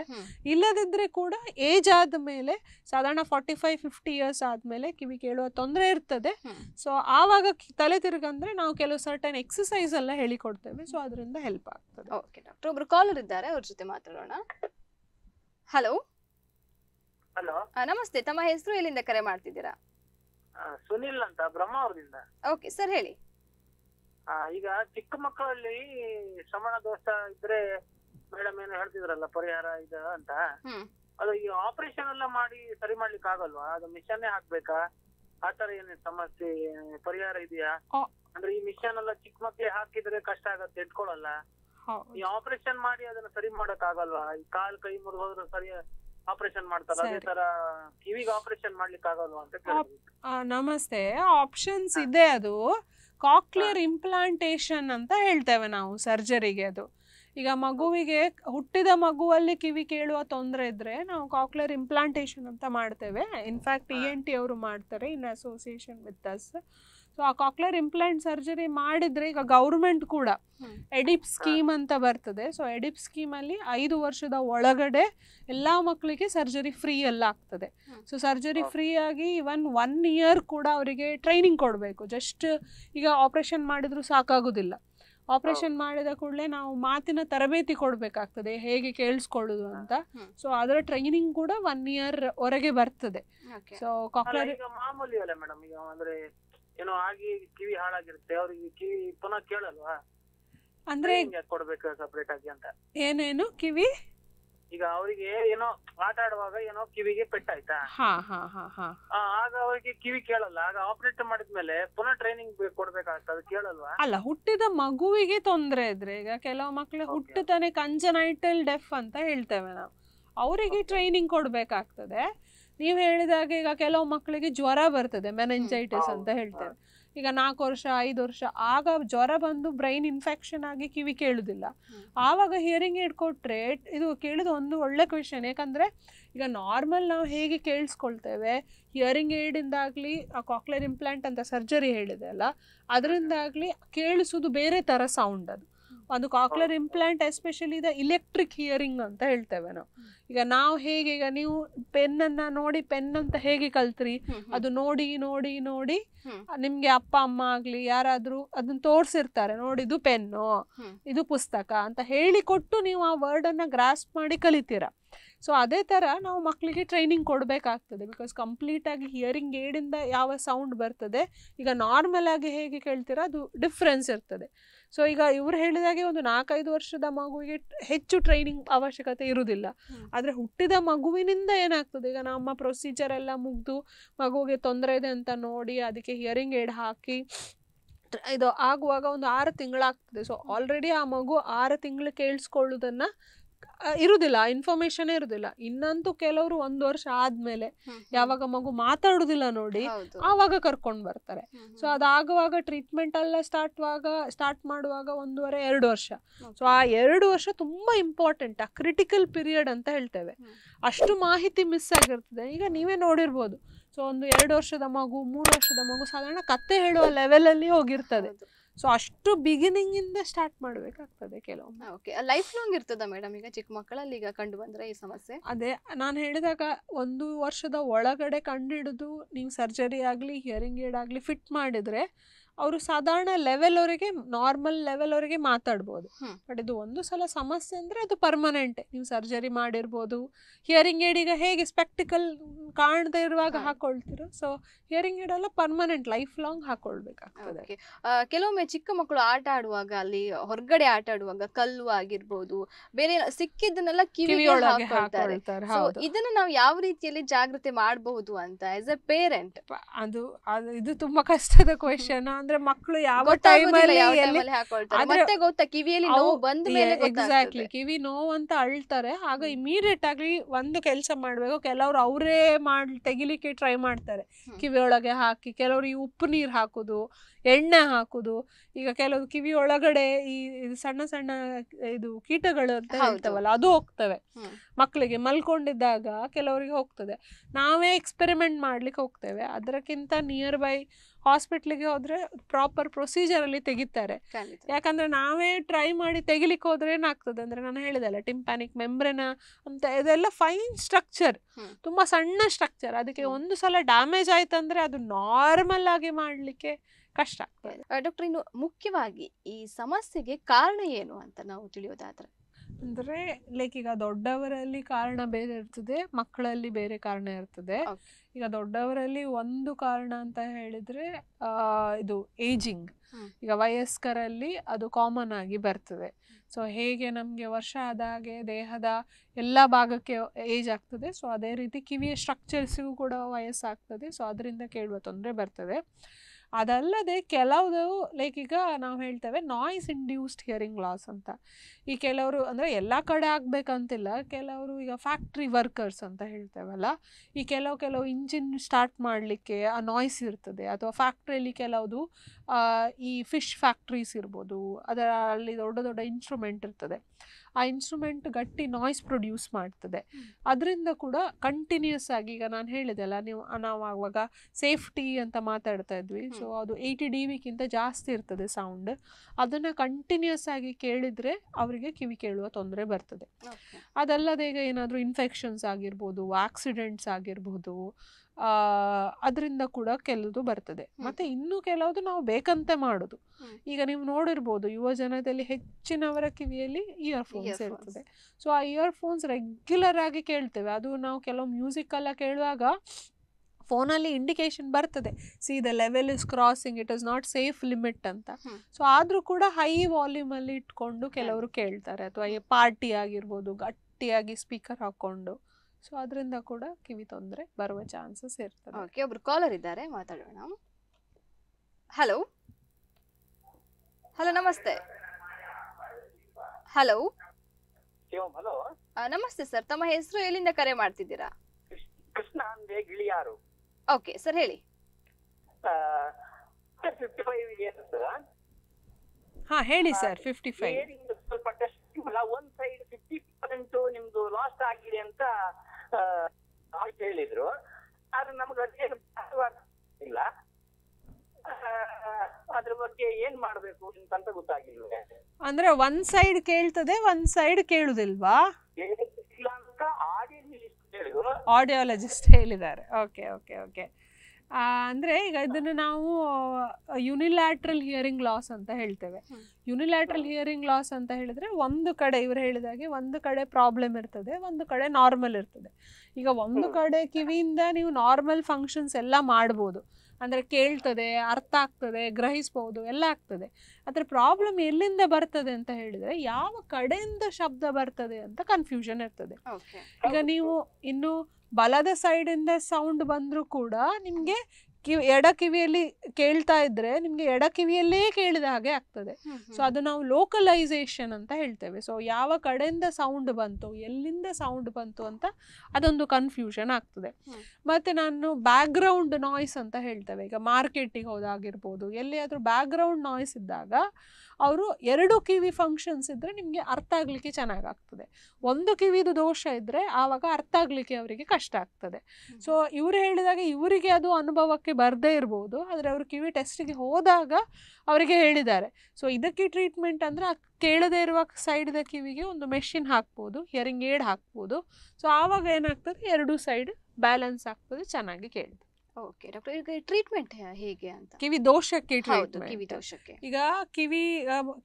ಇಲ್ಲದಿದ್ದರೆ ಕೂಡ ಏಜ್ ಆದ ಮೇಲೆ ಸಾಧಾರಣ ಫಾರ್ಟಿ ಫೈವ್ ಫಿಫ್ಟಿ ಇಯರ್ಸ್ ಆದಮೇಲೆ ಕಿವಿ ಕೇಳುವ ತೊಂದರೆ ಇರ್ತದೆ ಸೊ ಆವಾಗ ತಲೆ ತಿರುಗಂದ್ರೆ ನಾವು ಕೆಲವು ಸರ್ಟನ್ ಎಕ್ಸಸೈಸ್ ಎಲ್ಲ ಹೇಳಿಕೊಡ್ತೇವೆ ಸೊ ಅದರಿಂದ ಹೆಲ್ಪ್ ಆಗ್ತದೆ ಓಕೆ ಡಾಕ್ಟರ್ ಒಬ್ರು ಕಾಲರ್ ಇದ್ದಾರೆ ಅವ್ರ ಜೊತೆ ಮಾತಾಡೋಣ ಹಲೋ ಹಲೋ ನಮಸ್ತೆ ತಮ್ಮ ಹೆಸರು ಎಲ್ಲಿಂದ ಕರೆ ಮಾಡ್ತಿದ್ದೀರಾ ಸುನಿಲ್ ಅಂತ ಬ್ರಹ್ಮಾವರದಿಂದ ಓಕೆ ಸರ್ ಹೇಳಿ ಈಗ ಚಿಕ್ಕ ಮಕ್ಕಳಲ್ಲಿ ಶ್ರಮಣ ದೋಷ ಇದ್ರೆ ಮೇಡಮ್ ಏನು ಹೇಳ್ತಿದ್ರಲ್ಲ ಪರಿಹಾರ ಇದ ಅಂತ ಅದು ಈ ಆಪರೇಷನ್ ಎಲ್ಲ ಮಾಡಿ ಸರಿ ಮಾಡ್ಲಿಕ್ಕೆ ಆಗಲ್ವಾ ಅದು ಮಿಷನ್ ಹಾಕ್ಬೇಕಾ ಆತರ ಏನು ಸಮಸ್ಯೆ ಪರಿಹಾರ ಇದೆಯಾ ಅಂದ್ರೆ ಈ ಮಿಷನ್ ಎಲ್ಲ ಚಿಕ್ಕ ಮಕ್ಳಿಗೆ ಹಾಕಿದ್ರೆ ಕಷ್ಟ ಆಗತ್ತೆ ಇಟ್ಕೊಳಲ್ಲ ಈ ಆಪರೇಷನ್ ಮಾಡಿ ಅದನ್ನ ಸರಿ ಮಾಡಕ್ ಆಗಲ್ವಾ ಈ ಕಾಲ್ ಕೈ ಮುರಿದು ಹೋದ್ರೆ ಸರಿ ಆಪರೇಷನ್ ಮಾಡ್ತಾರ ಅದೇ ತರ ಕಿವಿಗೆ ಆಪರೇಷನ್ ಮಾಡ್ಲಿಕ್ಕೆ ಆಗಲ್ವಾ ಅಂತ ನಮಸ್ತೆ ಆಪ್ಷನ್ಸ್ ಇದೆ ಅದು ಕಾಕ್ಲಿಯರ್ ಇಂಪ್ಲಾಂಟೇಷನ್ ಅಂತ ಹೇಳ್ತೇವೆ ನಾವು ಸರ್ಜರಿಗೆ ಅದು ಈಗ ಮಗುವಿಗೆ ಹುಟ್ಟಿದ ಮಗುವಲ್ಲಿ ಕಿವಿ ಕೇಳುವ ತೊಂದರೆ ಇದ್ದರೆ ನಾವು ಕಾಕ್ಲರ್ ಇಂಪ್ಲಾಂಟೇಶನ್ ಅಂತ ಮಾಡ್ತೇವೆ ಇನ್ಫ್ಯಾಕ್ಟ್ ಇ ಎನ್ ಟಿ ಅವರು ಮಾಡ್ತಾರೆ in association with us so ಆ ಕಾಕ್ಲರ್ ಇಂಪ್ಲಾಂಟ್ ಸರ್ಜರಿ ಮಾಡಿದ್ರೆ ಈಗ ಗೌರ್ಮೆಂಟ್ ಕೂಡ ಎಡಿಪ್ ಸ್ಕೀಮ್ ಅಂತ ಬರ್ತದೆ ಸೊ ಎಡಿಪ್ ಅಲ್ಲಿ ಐದು ವರ್ಷದ ಒಳಗಡೆ ಎಲ್ಲ ಮಕ್ಕಳಿಗೆ ಸರ್ಜರಿ ಫ್ರೀ ಎಲ್ಲ ಆಗ್ತದೆ ಸೊ ಸರ್ಜರಿ ಫ್ರೀ ಆಗಿ ಇವನ್ ಒನ್ ಇಯರ್ ಕೂಡ ಅವರಿಗೆ ಟ್ರೈನಿಂಗ್ ಕೊಡಬೇಕು ಜಸ್ಟ್ ಈಗ ಆಪರೇಷನ್ ಮಾಡಿದ್ರು ಸಾಕಾಗೋದಿಲ್ಲ ಆಪರೇಷನ್ ಮಾಡಿದ ಕೂಡಲೇ ನಾವು ಮಾತಿನ ತರಬೇತಿ ಕೊಡಬೇಕಾಗ್ತದೆ ಹೇಗೆ ಕೇಳಿಸ್ಕೊಳ್ಳೋದು ಅಂತ ಸೊ ಅದರ ಟ್ರೈನಿಂಗ್ ಕೂಡ ಒನ್ ಇಯರ್ ಹೊರಗೆ ಬರ್ತದೆ ಸೊ ಕಾಕ್ಲರ್ ಮಾಮೂಲಿ ಮೇಡಮ್ ಅಂದ್ರೆ ಏನೋ ಆಗಿ ಕಿವಿ ಹಾಳಾಗಿರುತ್ತೆ ಅವ್ರಿಗೆ ಕಿವಿ ಪುನಃ ಕೇಳಲ್ವಾ ಅಂದ್ರೆ ಕೊಡ್ಬೇಕು ಸಪ್ರೇಟ್ ಆಗಿ ಅಂತ ಏನೇನು ಕಿವಿ ಈಗ ಅವರಿಗೆ ಏನೋ ಆಟ ಆಡುವಾಗ ಏನೋ ಕಿವಿಗೆ ಪೆಟ್ಟಾಯ್ತಾ ಆಗ ಅವರಿಗೆ ಕಿವಿ ಕೇಳಲ್ಲ ಆಗ ಆಪರೇಟ್ ಮಾಡಿದ್ಮೇಲೆ ಪುನಃ ಟ್ರೈನಿಂಗ್ ಕೊಡ್ಬೇಕಾಗ್ತದೆ ಕೇಳಲ್ವಾ ಅಲ್ಲ ಹುಟ್ಟಿದ ಮಗುವಿಗೆ ತೊಂದರೆ ಇದ್ರೆ ಈಗ ಕೆಲವು ಮಕ್ಳು ಹುಟ್ಟುತ್ತಾನೆ ಕಂಜನೈಟಲ್ ಡೆಫ್ ಅಂತ ಹೇಳ್ತೇವೆ ನಾವು ಅವರಿಗೆ ಟ್ರೈನಿಂಗ್ ಕೊಡ್ಬೇಕಾಗ್ತದೆ ನೀವು ಹೇಳಿದಾಗ ಈಗ ಕೆಲವು ಮಕ್ಕಳಿಗೆ ಜ್ವರ ಬರ್ತದೆ ಮೆನೆಂಜೈಟಿಸ್ ಅಂತ ಹೇಳ್ತಾರೆ ಈಗ ನಾಲ್ಕು ವರ್ಷ ಐದು ವರ್ಷ ಆಗ ಜ್ವರ ಬಂದು ಬ್ರೈನ್ ಇನ್ಫೆಕ್ಷನ್ ಆಗಿ ಕಿವಿ ಕೇಳುದಿಲ್ಲ ಆವಾಗ ಹಿಯರಿಂಗ್ ಏಡ್ ಕೊಟ್ಟರೆ ಇದು ಕೇಳಿದ ಒಂದು ಒಳ್ಳೆ ಕ್ವೆಶನ್ ಯಾಕಂದ್ರೆ ಈಗ ನಾರ್ಮಲ್ ನಾವು ಹೇಗೆ ಕೇಳಿಸ್ಕೊಳ್ತೇವೆ ಹಿಯರಿಂಗ್ ಏಡಿಂದಾಗಲಿ ಆ ಕಾಕ್ಲರ್ ಇಂಪ್ಲಾಂಟ್ ಅಂತ ಸರ್ಜರಿ ಹೇಳಿದೆ ಅಲ್ಲ ಅದರಿಂದಾಗಲಿ ಕೇಳಿಸೋದು ಬೇರೆ ಥರ ಸೌಂಡ್ ಅದು ಒಂದು cochlear implant especially the electric hearing ಅಂತ ಹೇಳ್ತೇವೆ ನಾವು ಈಗ ನಾವು ಹೇಗೆ ಈಗ ನೀವು ಅನ್ನ ನೋಡಿ ಪೆನ್ ಅಂತ ಹೇಗೆ ಕಲ್ತ್ರಿ ಅದು ನೋಡಿ ನೋಡಿ ನೋಡಿ ನಿಮ್ಗೆ ಅಪ್ಪ ಅಮ್ಮ ಆಗ್ಲಿ ಯಾರಾದ್ರೂ ಅದನ್ನ ತೋರಿಸಿರ್ತಾರೆ ನೋಡಿದು ಪೆನ್ನು ಇದು ಪುಸ್ತಕ ಅಂತ ಹೇಳಿಕೊಟ್ಟು ನೀವು ಆ ವರ್ಡನ್ನ ಗ್ರಾಸ್ಪ್ ಮಾಡಿ ಕಲಿತೀರ ಸೊ ಅದೇ ಥರ ನಾವು ಮಕ್ಕಳಿಗೆ ಟ್ರೈನಿಂಗ್ ಕೊಡಬೇಕಾಗ್ತದೆ ಬಿಕಾಸ್ ಕಂಪ್ಲೀಟಾಗಿ ಹಿಯರಿಂಗ್ ಏಡಿಂದ ಯಾವ ಸೌಂಡ್ ಬರ್ತದೆ ಈಗ ನಾರ್ಮಲ್ ಆಗಿ ಹೇಗೆ ಕೇಳ್ತೀರ ಅದು ಡಿಫ್ರೆನ್ಸ್ ಇರ್ತದೆ ಸೊ ಈಗ ಇವ್ರು ಹೇಳಿದಾಗೆ ಒಂದು ನಾಲ್ಕೈದು ವರ್ಷದ ಮಗುವಿಗೆ ಹೆಚ್ಚು ಟ್ರೈನಿಂಗ್ ಅವಶ್ಯಕತೆ ಇರುವುದಿಲ್ಲ ಆದರೆ ಹುಟ್ಟಿದ ಮಗುವಿನಿಂದ ಏನಾಗ್ತದೆ ಈಗ ನಮ್ಮ ಪ್ರೊಸೀಜರ್ ಎಲ್ಲ ಮುಗಿದು ಮಗುವಿಗೆ ತೊಂದರೆ ಇದೆ ಅಂತ ನೋಡಿ ಅದಕ್ಕೆ ಹಿಯರಿಂಗ್ ಏಡ್ ಹಾಕಿ ಇದು ಆಗುವಾಗ ಒಂದು ಆರು ತಿಂಗಳಾಗ್ತದೆ ಸೊ ಆಲ್ರೆಡಿ ಆ ಮಗು ಆರು ತಿಂಗಳು ಕೇಳಿಸ್ಕೊಳ್ಳೋದನ್ನು ಇರುದಿಲ್ಲ ಇನ್ಫಾರ್ಮೇಶನ್ ಇರುವುದಿಲ್ಲ ಇನ್ನಂತೂ ಕೆಲವರು ಒಂದು ವರ್ಷ ಆದ್ಮೇಲೆ ಯಾವಾಗ ಮಗು ಮಾತಾಡುದಿಲ್ಲ ನೋಡಿ ಆವಾಗ ಕರ್ಕೊಂಡ್ ಬರ್ತಾರೆ ಸೊ ಅದಾಗುವಾಗ ಟ್ರೀಟ್ಮೆಂಟ್ ಎಲ್ಲ ಸ್ಟಾರ್ಟ್ ಸ್ಟಾರ್ಟ್ ಮಾಡುವಾಗ ಒಂದೂವರೆ ಎರಡು ವರ್ಷ ಸೊ ಆ ಎರಡು ವರ್ಷ ತುಂಬಾ ಇಂಪಾರ್ಟೆಂಟ್ ಆ ಕ್ರಿಟಿಕಲ್ ಪೀರಿಯಡ್ ಅಂತ ಹೇಳ್ತೇವೆ ಅಷ್ಟು ಮಾಹಿತಿ ಮಿಸ್ ಆಗಿರ್ತದೆ ಈಗ ನೀವೇ ನೋಡಿರ್ಬೋದು ಸೊ ಒಂದು ಎರಡು ವರ್ಷದ ಮಗು ಮೂರು ವರ್ಷದ ಮಗು ಸಾಧಾರಣ ಕತ್ತೆ ಹೇಳುವ ಲೆವೆಲಲ್ಲಿ ಹೋಗಿರ್ತದೆ ಸೊ ಅಷ್ಟು ಬಿಗಿನಿಂಗ್ ಇಂದ ಸ್ಟಾರ್ಟ್ ಮಾಡಬೇಕಾಗ್ತದೆ ಕೆಲವೊಮ್ಮೆ ಓಕೆ ಲೈಫ್ ಲಾಂಗ್ ಇರ್ತದ ಮೇಡಮ್ ಈಗ ಚಿಕ್ಕ ಮಕ್ಕಳಲ್ಲಿ ಈಗ ಕಂಡು ಬಂದ್ರೆ ಈ ಸಮಸ್ಯೆ ಅದೇ ನಾನು ಹೇಳಿದಾಗ ಒಂದು ವರ್ಷದ ಒಳಗಡೆ ಕಂಡು ಹಿಡಿದು ನೀವು ಸರ್ಜರಿ ಆಗಲಿ ಹಿಯರಿಂಗ್ ಏಡ್ ಆಗಲಿ ಫಿಟ್ ಮಾಡಿದ್ರೆ ಅವರು ಸಾಧಾರಣ ಲೆವೆಲ್ ಅವರಿಗೆ ನಾರ್ಮಲ್ ಲೆವೆಲ್ ಅವರಿಗೆ ಮಾತಾಡ್ಬೋದು ಬಟ್ ಇದು ಒಂದು ಸಲ ಸಮಸ್ಯೆ ಅಂದರೆ ಅದು ಪರ್ಮನೆಂಟ್ ನೀವು ಸರ್ಜರಿ ಮಾಡಿರ್ಬೋದು ಹಿಯರಿಂಗ್ ಏಡ್ ಈಗ ಹೇಗೆ ಸ್ಪೆಕ್ಟಿಕಲ್ ಕಾಣದೇ ಇರುವಾಗ ಹಾಕೊಳ್ತೀರೋ ಸೊ ಹಿಯರಿಂಗ್ ಏಡ್ ಎಲ್ಲ ಪರ್ಮನೆಂಟ್ ಲೈಫ್ ಲಾಂಗ್ ಹಾಕೊಳ್ಬೇಕಾಗ್ತದೆ ಕೆಲವೊಮ್ಮೆ ಚಿಕ್ಕ ಮಕ್ಕಳು ಆಟ ಆಡುವಾಗ ಅಲ್ಲಿ ಹೊರಗಡೆ ಆಟ ಆಡುವಾಗ ಕಲ್ಲು ಆಗಿರ್ಬೋದು ಬೇರೆ ಸಿಕ್ಕಿದ್ದನ್ನೆಲ್ಲ ಕಿವಿಯೊಳಗೆ ಇದನ್ನ ನಾವು ಯಾವ ರೀತಿಯಲ್ಲಿ ಜಾಗ್ರತೆ ಮಾಡಬಹುದು ಅಂತ ಆಸ್ ಎ ಪೇರೆಂಟ್ ಅದು ಇದು ತುಂಬಾ ಕಷ್ಟದ ಕ್ವೆಶನ್ ಅಂದ್ರೆ ಮಕ್ಕಳು ಯಾವ ಟೈಮಲ್ಲಿ ಕಿವಿಯಲ್ಲಿ ನೋವು ಬಂದ ಎಕ್ಸಾಕ್ಟ್ಲಿ ಕಿವಿ ನೋವು ಅಂತ ಅಳ್ತಾರೆ ಆಗ ಇಮಿಡಿಯೇಟ್ ಆಗಿ ಒಂದು ಕೆಲಸ ಮಾಡ್ಬೇಕು ಕೆಲವ್ರು ಅವರೇ ಮಾಡಿ ತೆಗಿಲಿಕ್ಕೆ ಟ್ರೈ ಮಾಡ್ತಾರೆ ಕಿವಿಯೊಳಗೆ ಹಾಕಿ ಕೆಲವರು ಈ ಉಪ್ಪು ನೀರು ಹಾಕುದು ಎಣ್ಣೆ ಹಾಕುದು ಈಗ ಕೆಲವು ಕಿವಿ ಒಳಗಡೆ ಈ ಸಣ್ಣ ಸಣ್ಣ ಇದು ಕೀಟಗಳು ಅಂತ ಹೇಳ್ತಾವಲ್ಲ ಅದು ಹೋಗ್ತವೆ ಮಕ್ಕಳಿಗೆ ಮಲ್ಕೊಂಡಿದ್ದಾಗ ಕೆಲವರಿಗೆ ಹೋಗ್ತದೆ ನಾವೇ ಎಕ್ಸ್ಪೆರಿಮೆಂಟ್ ಮಾಡ್ಲಿಕ್ಕೆ ಹೋಗ್ತೇವೆ ಅದಕ್ಕಿಂತ ನಿಯರ್ ಬೈ ಹಾಸ್ಪಿಟ್ಲಿಗೆ ಹೋದ್ರೆ ಪ್ರಾಪರ್ ಪ್ರೊಸೀಜರ್ ಅಲ್ಲಿ ತೆಗಿತಾರೆ ಯಾಕಂದ್ರೆ ನಾವೇ ಟ್ರೈ ಮಾಡಿ ತೆಗಿಲಿಕ್ಕೆ ಹೋದ್ರೆ ಏನಾಗ್ತದೆ ಅಂದ್ರೆ ನಾನು ಹೇಳಿದಲ್ಲ ಟಿಂಪ್ಯಾನಿಕ್ ಮೆಂಬ್ರೇನ ಅಂತ ಇದೆಲ್ಲ ಫೈನ್ ಸ್ಟ್ರಕ್ಚರ್ ತುಂಬಾ ಸಣ್ಣ ಸ್ಟ್ರಕ್ಚರ್ ಅದಕ್ಕೆ ಒಂದು ಸಲ ಡ್ಯಾಮೇಜ್ ಆಯ್ತಂದ್ರೆ ಅದು ನಾರ್ಮಲ್ ಆಗಿ ಮಾಡ್ಲಿಕ್ಕೆ ಕಷ್ಟ ಡಾಕ್ಟರ್ ಇನ್ನು ಮುಖ್ಯವಾಗಿ ಈ ಸಮಸ್ಯೆಗೆ ಕಾರಣ ಏನು ಅಂತ ನಾವು ತಿಳಿಯೋದಾದ್ರೆ ಅಂದ್ರೆ ಲೈಕ್ ಈಗ ದೊಡ್ಡವರಲ್ಲಿ ಕಾರಣ ಬೇರೆ ಇರ್ತದೆ ಮಕ್ಕಳಲ್ಲಿ ಬೇರೆ ಕಾರಣ ಇರ್ತದೆ ಈಗ ದೊಡ್ಡವರಲ್ಲಿ ಒಂದು ಕಾರಣ ಅಂತ ಹೇಳಿದ್ರೆ ಇದು ಏಜಿಂಗ್ ಈಗ ವಯಸ್ಕರಲ್ಲಿ ಅದು ಕಾಮನ್ ಆಗಿ ಬರ್ತದೆ ಸೊ ಹೇಗೆ ನಮಗೆ ವರ್ಷ ಆದಾಗೆ ದೇಹದ ಎಲ್ಲ ಭಾಗಕ್ಕೆ ಏಜ್ ಆಗ್ತದೆ ಸೊ ಅದೇ ರೀತಿ ಕಿವಿಯ ಸ್ಟ್ರಕ್ಚರ್ಸಿಗೂ ಕೂಡ ವಯಸ್ಸಾಗ್ತದೆ ಸೊ ಅದರಿಂದ ಕೇಳುವ ತೊಂದರೆ ಬರ್ತದೆ ಅದಲ್ಲದೆ ಕೆಲವು ಲೈಕ್ ಈಗ ನಾವು ಹೇಳ್ತೇವೆ ನಾಯ್ಸ್ ಇಂಡ್ಯೂಸ್ಡ್ ಹಿಯರಿಂಗ್ ಲಾಸ್ ಅಂತ ಈ ಕೆಲವರು ಅಂದರೆ ಎಲ್ಲ ಕಡೆ ಆಗಬೇಕಂತಿಲ್ಲ ಕೆಲವರು ಈಗ ಫ್ಯಾಕ್ಟ್ರಿ ವರ್ಕರ್ಸ್ ಅಂತ ಹೇಳ್ತೇವಲ್ಲ ಈ ಕೆಲವು ಕೆಲವು ಇಂಜಿನ್ ಸ್ಟಾರ್ಟ್ ಮಾಡಲಿಕ್ಕೆ ಆ ನಾಯ್ಸ್ ಇರ್ತದೆ ಅಥವಾ ಫ್ಯಾಕ್ಟ್ರಿಯಲ್ಲಿ ಕೆಲವು ಈ ಫಿಶ್ ಫ್ಯಾಕ್ಟ್ರೀಸ್ ಇರ್ಬೋದು ಅದರಲ್ಲಿ ದೊಡ್ಡ ದೊಡ್ಡ ಇನ್ಸ್ಟ್ರೂಮೆಂಟ್ ಇರ್ತದೆ ಆ ಇನ್ಸ್ಟ್ರೂಮೆಂಟ್ ಗಟ್ಟಿ ನಾಯ್ಸ್ ಪ್ರೊಡ್ಯೂಸ್ ಮಾಡ್ತದೆ ಅದರಿಂದ ಕೂಡ ಕಂಟಿನ್ಯೂಸ್ ಆಗಿ ಈಗ ನಾನು ಹೇಳಿದೆಲ್ಲ ನೀವು ನಾವು ಆವಾಗ ಸೇಫ್ಟಿ ಅಂತ ಮಾತಾಡ್ತಾ ಇದ್ವಿ ಸೊ ಅದು ಏಯ್ಟಿ ಡಿ ವಿಗಿಂತ ಜಾಸ್ತಿ ಇರ್ತದೆ ಸೌಂಡ್ ಅದನ್ನು ಕಂಟಿನ್ಯೂಸ್ ಆಗಿ ಕೇಳಿದರೆ ಅವರಿಗೆ ಕಿವಿ ಕೇಳುವ ತೊಂದರೆ ಬರ್ತದೆ ಅದಲ್ಲದೆ ಈಗ ಏನಾದರೂ ಇನ್ಫೆಕ್ಷನ್ಸ್ ಆಗಿರ್ಬೋದು ಆಕ್ಸಿಡೆಂಟ್ಸ್ ಆಗಿರ್ಬೋದು ಅದರಿಂದ ಕೂಡ ಕೆಲದು ಬರ್ತದೆ ಮತ್ತೆ ಇನ್ನು ಕೆಲವು ನಾವು ಬೇಕಂತೆ ಮಾಡೋದು ಈಗ ನೀವು ನೋಡಿರ್ಬೋದು ಯುವ ಜನದಲ್ಲಿ ಹೆಚ್ಚಿನವರ ಕಿವಿಯಲ್ಲಿ ಇಯರ್ಫೋನ್ಸ್ ಇರ್ತದೆ ಸೊ ಆ ಇಯರ್ಫೋನ್ಸ್ ರೆಗ್ಯುಲರ್ ಆಗಿ ಕೇಳ್ತೇವೆ ಅದು ನಾವು ಕೆಲವು ಮ್ಯೂಸಿಕ್ ಎಲ್ಲ ಕೇಳುವಾಗ ಫೋನಲ್ಲಿ ಇಂಡಿಕೇಶನ್ ಬರ್ತದೆ see the level is crossing it is not safe limit ಅಂತ ಸೊ ಆದರೂ ಕೂಡ ಹೈ ವಾಲ್ಯೂಮಲ್ಲಿ ಇಟ್ಕೊಂಡು ಕೆಲವರು ಕೇಳ್ತಾರೆ ಅಥವಾ ಪಾರ್ಟಿ ಆಗಿರ್ಬೋದು ಗಟ್ಟಿಯಾಗಿ ಸ್ಪೀಕರ್ ಹಾಕ್ಕೊಂಡು ಸೊ ಅದರಿಂದ ಕೂಡ ಕಿವಿ ತೊಂದರೆ ಬರುವ ಚಾನ್ಸಸ್ ಇರ್ತದೆ ಓಕೆ ಒಬ್ರು ಕಾಲರ್ ಇದ್ದಾರೆ ಮಾತಾಡೋಣ ಹಲೋ ಹಲೋ ನಮಸ್ತೆ ಹಲೋ ನಮಸ್ತೆ ಸರ್ ತಮ್ಮ ಹೆಸರು ಎಲ್ಲಿಂದ ಕರೆ ಮಾಡ್ತಿದ್ದೀರಾ ಕೃಷ್ಣ ಅಂಬೆ ಗಿಳಿಯಾರು ಓಕೆ ಸರ್ ಹೇಳಿ ಹಾ ಹೇಳಿ ಸರ್ ಫಿಫ್ಟಿ ಫೈವ್ ಸ್ವಲ್ಪ ಒಂದ್ ಸೈಡ್ ಫಿಫ್ಟಿ ಪರ್ಸೆಂಟ್ ನಿಮ್ದು ಲಾಸ್ಟ್ ಆಗಿದೆ ಅಂತ ಹೇಳಿದ್ರು ಆದ್ರೆ ನಮ್ಗೆ ಅದೇನು ಇಲ್ಲ ಅದ್ರ ಬಗ್ಗೆ ಏನ್ ಮಾಡ್ಬೇಕು ಅಂತ ಗೊತ್ತಾಗಿಲ್ಲ ಅಂದ್ರೆ ಒನ್ ಸೈಡ್ ಕೇಳ್ತದೆ ಒಂದ್ ಸೈಡ್ ಕೇಳುದಿಲ್ವಾ ಆಡಿಯೋಲಜಿಸ್ಟ್ ಹೇಳಿದ್ದಾರೆ ಓಕೆ ಓಕೆ ಓಕೆ ಅಂದರೆ ಈಗ ಇದನ್ನು ನಾವು ಯುನಿಲ್ಯಾಟ್ರಲ್ ಹಿಯರಿಂಗ್ ಲಾಸ್ ಅಂತ ಹೇಳ್ತೇವೆ ಯುನಿಲ್ಯಾಟ್ರಲ್ ಹಿಯರಿಂಗ್ ಲಾಸ್ ಅಂತ ಹೇಳಿದ್ರೆ ಒಂದು ಕಡೆ ಇವರು ಹೇಳಿದಾಗೆ ಒಂದು ಕಡೆ ಪ್ರಾಬ್ಲಮ್ ಇರ್ತದೆ ಒಂದು ಕಡೆ ನಾರ್ಮಲ್ ಇರ್ತದೆ ಈಗ ಒಂದು ಕಡೆ ಕಿವಿಯಿಂದ ನೀವು ನಾರ್ಮಲ್ ಫಂಕ್ಷನ್ಸ್ ಎಲ್ಲ ಮಾಡ್ಬೋದು ಅಂದರೆ ಕೇಳ್ತದೆ ಅರ್ಥ ಆಗ್ತದೆ ಗ್ರಹಿಸ್ಬೋದು ಎಲ್ಲ ಆಗ್ತದೆ ಅದರ ಪ್ರಾಬ್ಲಮ್ ಎಲ್ಲಿಂದ ಬರ್ತದೆ ಅಂತ ಹೇಳಿದ್ರೆ ಯಾವ ಕಡೆಯಿಂದ ಶಬ್ದ ಬರ್ತದೆ ಅಂತ ಕನ್ಫ್ಯೂಷನ್ ಇರ್ತದೆ ಈಗ ನೀವು ಇನ್ನು ಬಲದ ಸೈಡಿಂದ ಸೌಂಡ್ ಬಂದರೂ ಕೂಡ ನಿಮಗೆ ಕಿವಿ ಎಡ ಕಿವಿಯಲ್ಲಿ ಕೇಳ್ತಾ ಇದ್ರೆ ನಿಮಗೆ ಎಡ ಕಿವಿಯಲ್ಲೇ ಕೇಳಿದ ಹಾಗೆ ಆಗ್ತದೆ ಸೊ ಅದು ನಾವು ಲೋಕಲೈಸೇಷನ್ ಅಂತ ಹೇಳ್ತೇವೆ ಸೊ ಯಾವ ಕಡೆಯಿಂದ ಸೌಂಡ್ ಬಂತು ಎಲ್ಲಿಂದ ಸೌಂಡ್ ಬಂತು ಅಂತ ಅದೊಂದು ಕನ್ಫ್ಯೂಷನ್ ಆಗ್ತದೆ ಮತ್ತೆ ನಾನು ಬ್ಯಾಕ್ಗ್ರೌಂಡ್ ನಾಯ್ಸ್ ಅಂತ ಹೇಳ್ತೇವೆ ಈಗ ಮಾರ್ಕೆಟಿಗೆ ಹೋದಾಗಿರ್ಬೋದು ಎಲ್ಲಿಯಾದರೂ ಬ್ಯಾಕ್ಗ್ರೌಂಡ್ ನಾಯ್ಸ್ ಇದ್ದಾಗ ಅವರು ಎರಡು ಕಿವಿ ಫಂಕ್ಷನ್ಸ್ ಇದ್ದರೆ ನಿಮಗೆ ಅರ್ಥ ಆಗಲಿಕ್ಕೆ ಚೆನ್ನಾಗಾಗ್ತದೆ ಒಂದು ಕಿವಿದು ದೋಷ ಇದ್ದರೆ ಆವಾಗ ಅರ್ಥ ಆಗಲಿಕ್ಕೆ ಅವರಿಗೆ ಕಷ್ಟ ಆಗ್ತದೆ ಸೊ ಇವರು ಹೇಳಿದಾಗ ಇವರಿಗೆ ಅದು ಅನುಭವಕ್ಕೆ ಬರದೇ ಇರ್ಬೋದು ಆದರೆ ಅವರು ಕಿವಿ ಟೆಸ್ಟಿಗೆ ಹೋದಾಗ ಅವರಿಗೆ ಹೇಳಿದ್ದಾರೆ ಸೊ ಇದಕ್ಕೆ ಟ್ರೀಟ್ಮೆಂಟ್ ಅಂದರೆ ಆ ಕೇಳದೇ ಇರುವ ಸೈಡ್ದ ಕಿವಿಗೆ ಒಂದು ಮೆಷಿನ್ ಹಾಕ್ಬೋದು ಹಿಯರಿಂಗ್ ಏಡ್ ಹಾಕ್ಬೋದು ಸೊ ಆವಾಗ ಏನಾಗ್ತದೆ ಎರಡೂ ಸೈಡ್ ಬ್ಯಾಲೆನ್ಸ್ ಆಗ್ತದೆ ಚೆನ್ನಾಗಿ ಕೇಳಿದೆ ಓಕೆ ಡಾಕ್ಟರ್ ಈಗ ಟ್ರೀಟ್ಮೆಂಟ್ ಹೇಗೆ ಅಂತ ಕಿವಿ ದೋಷಕ್ಕೆ ಟ್ರೀಟ್ಮೆಂಟ್ ಕಿವಿ ದೋಷಕ್ಕೆ ಈಗ ಕಿವಿ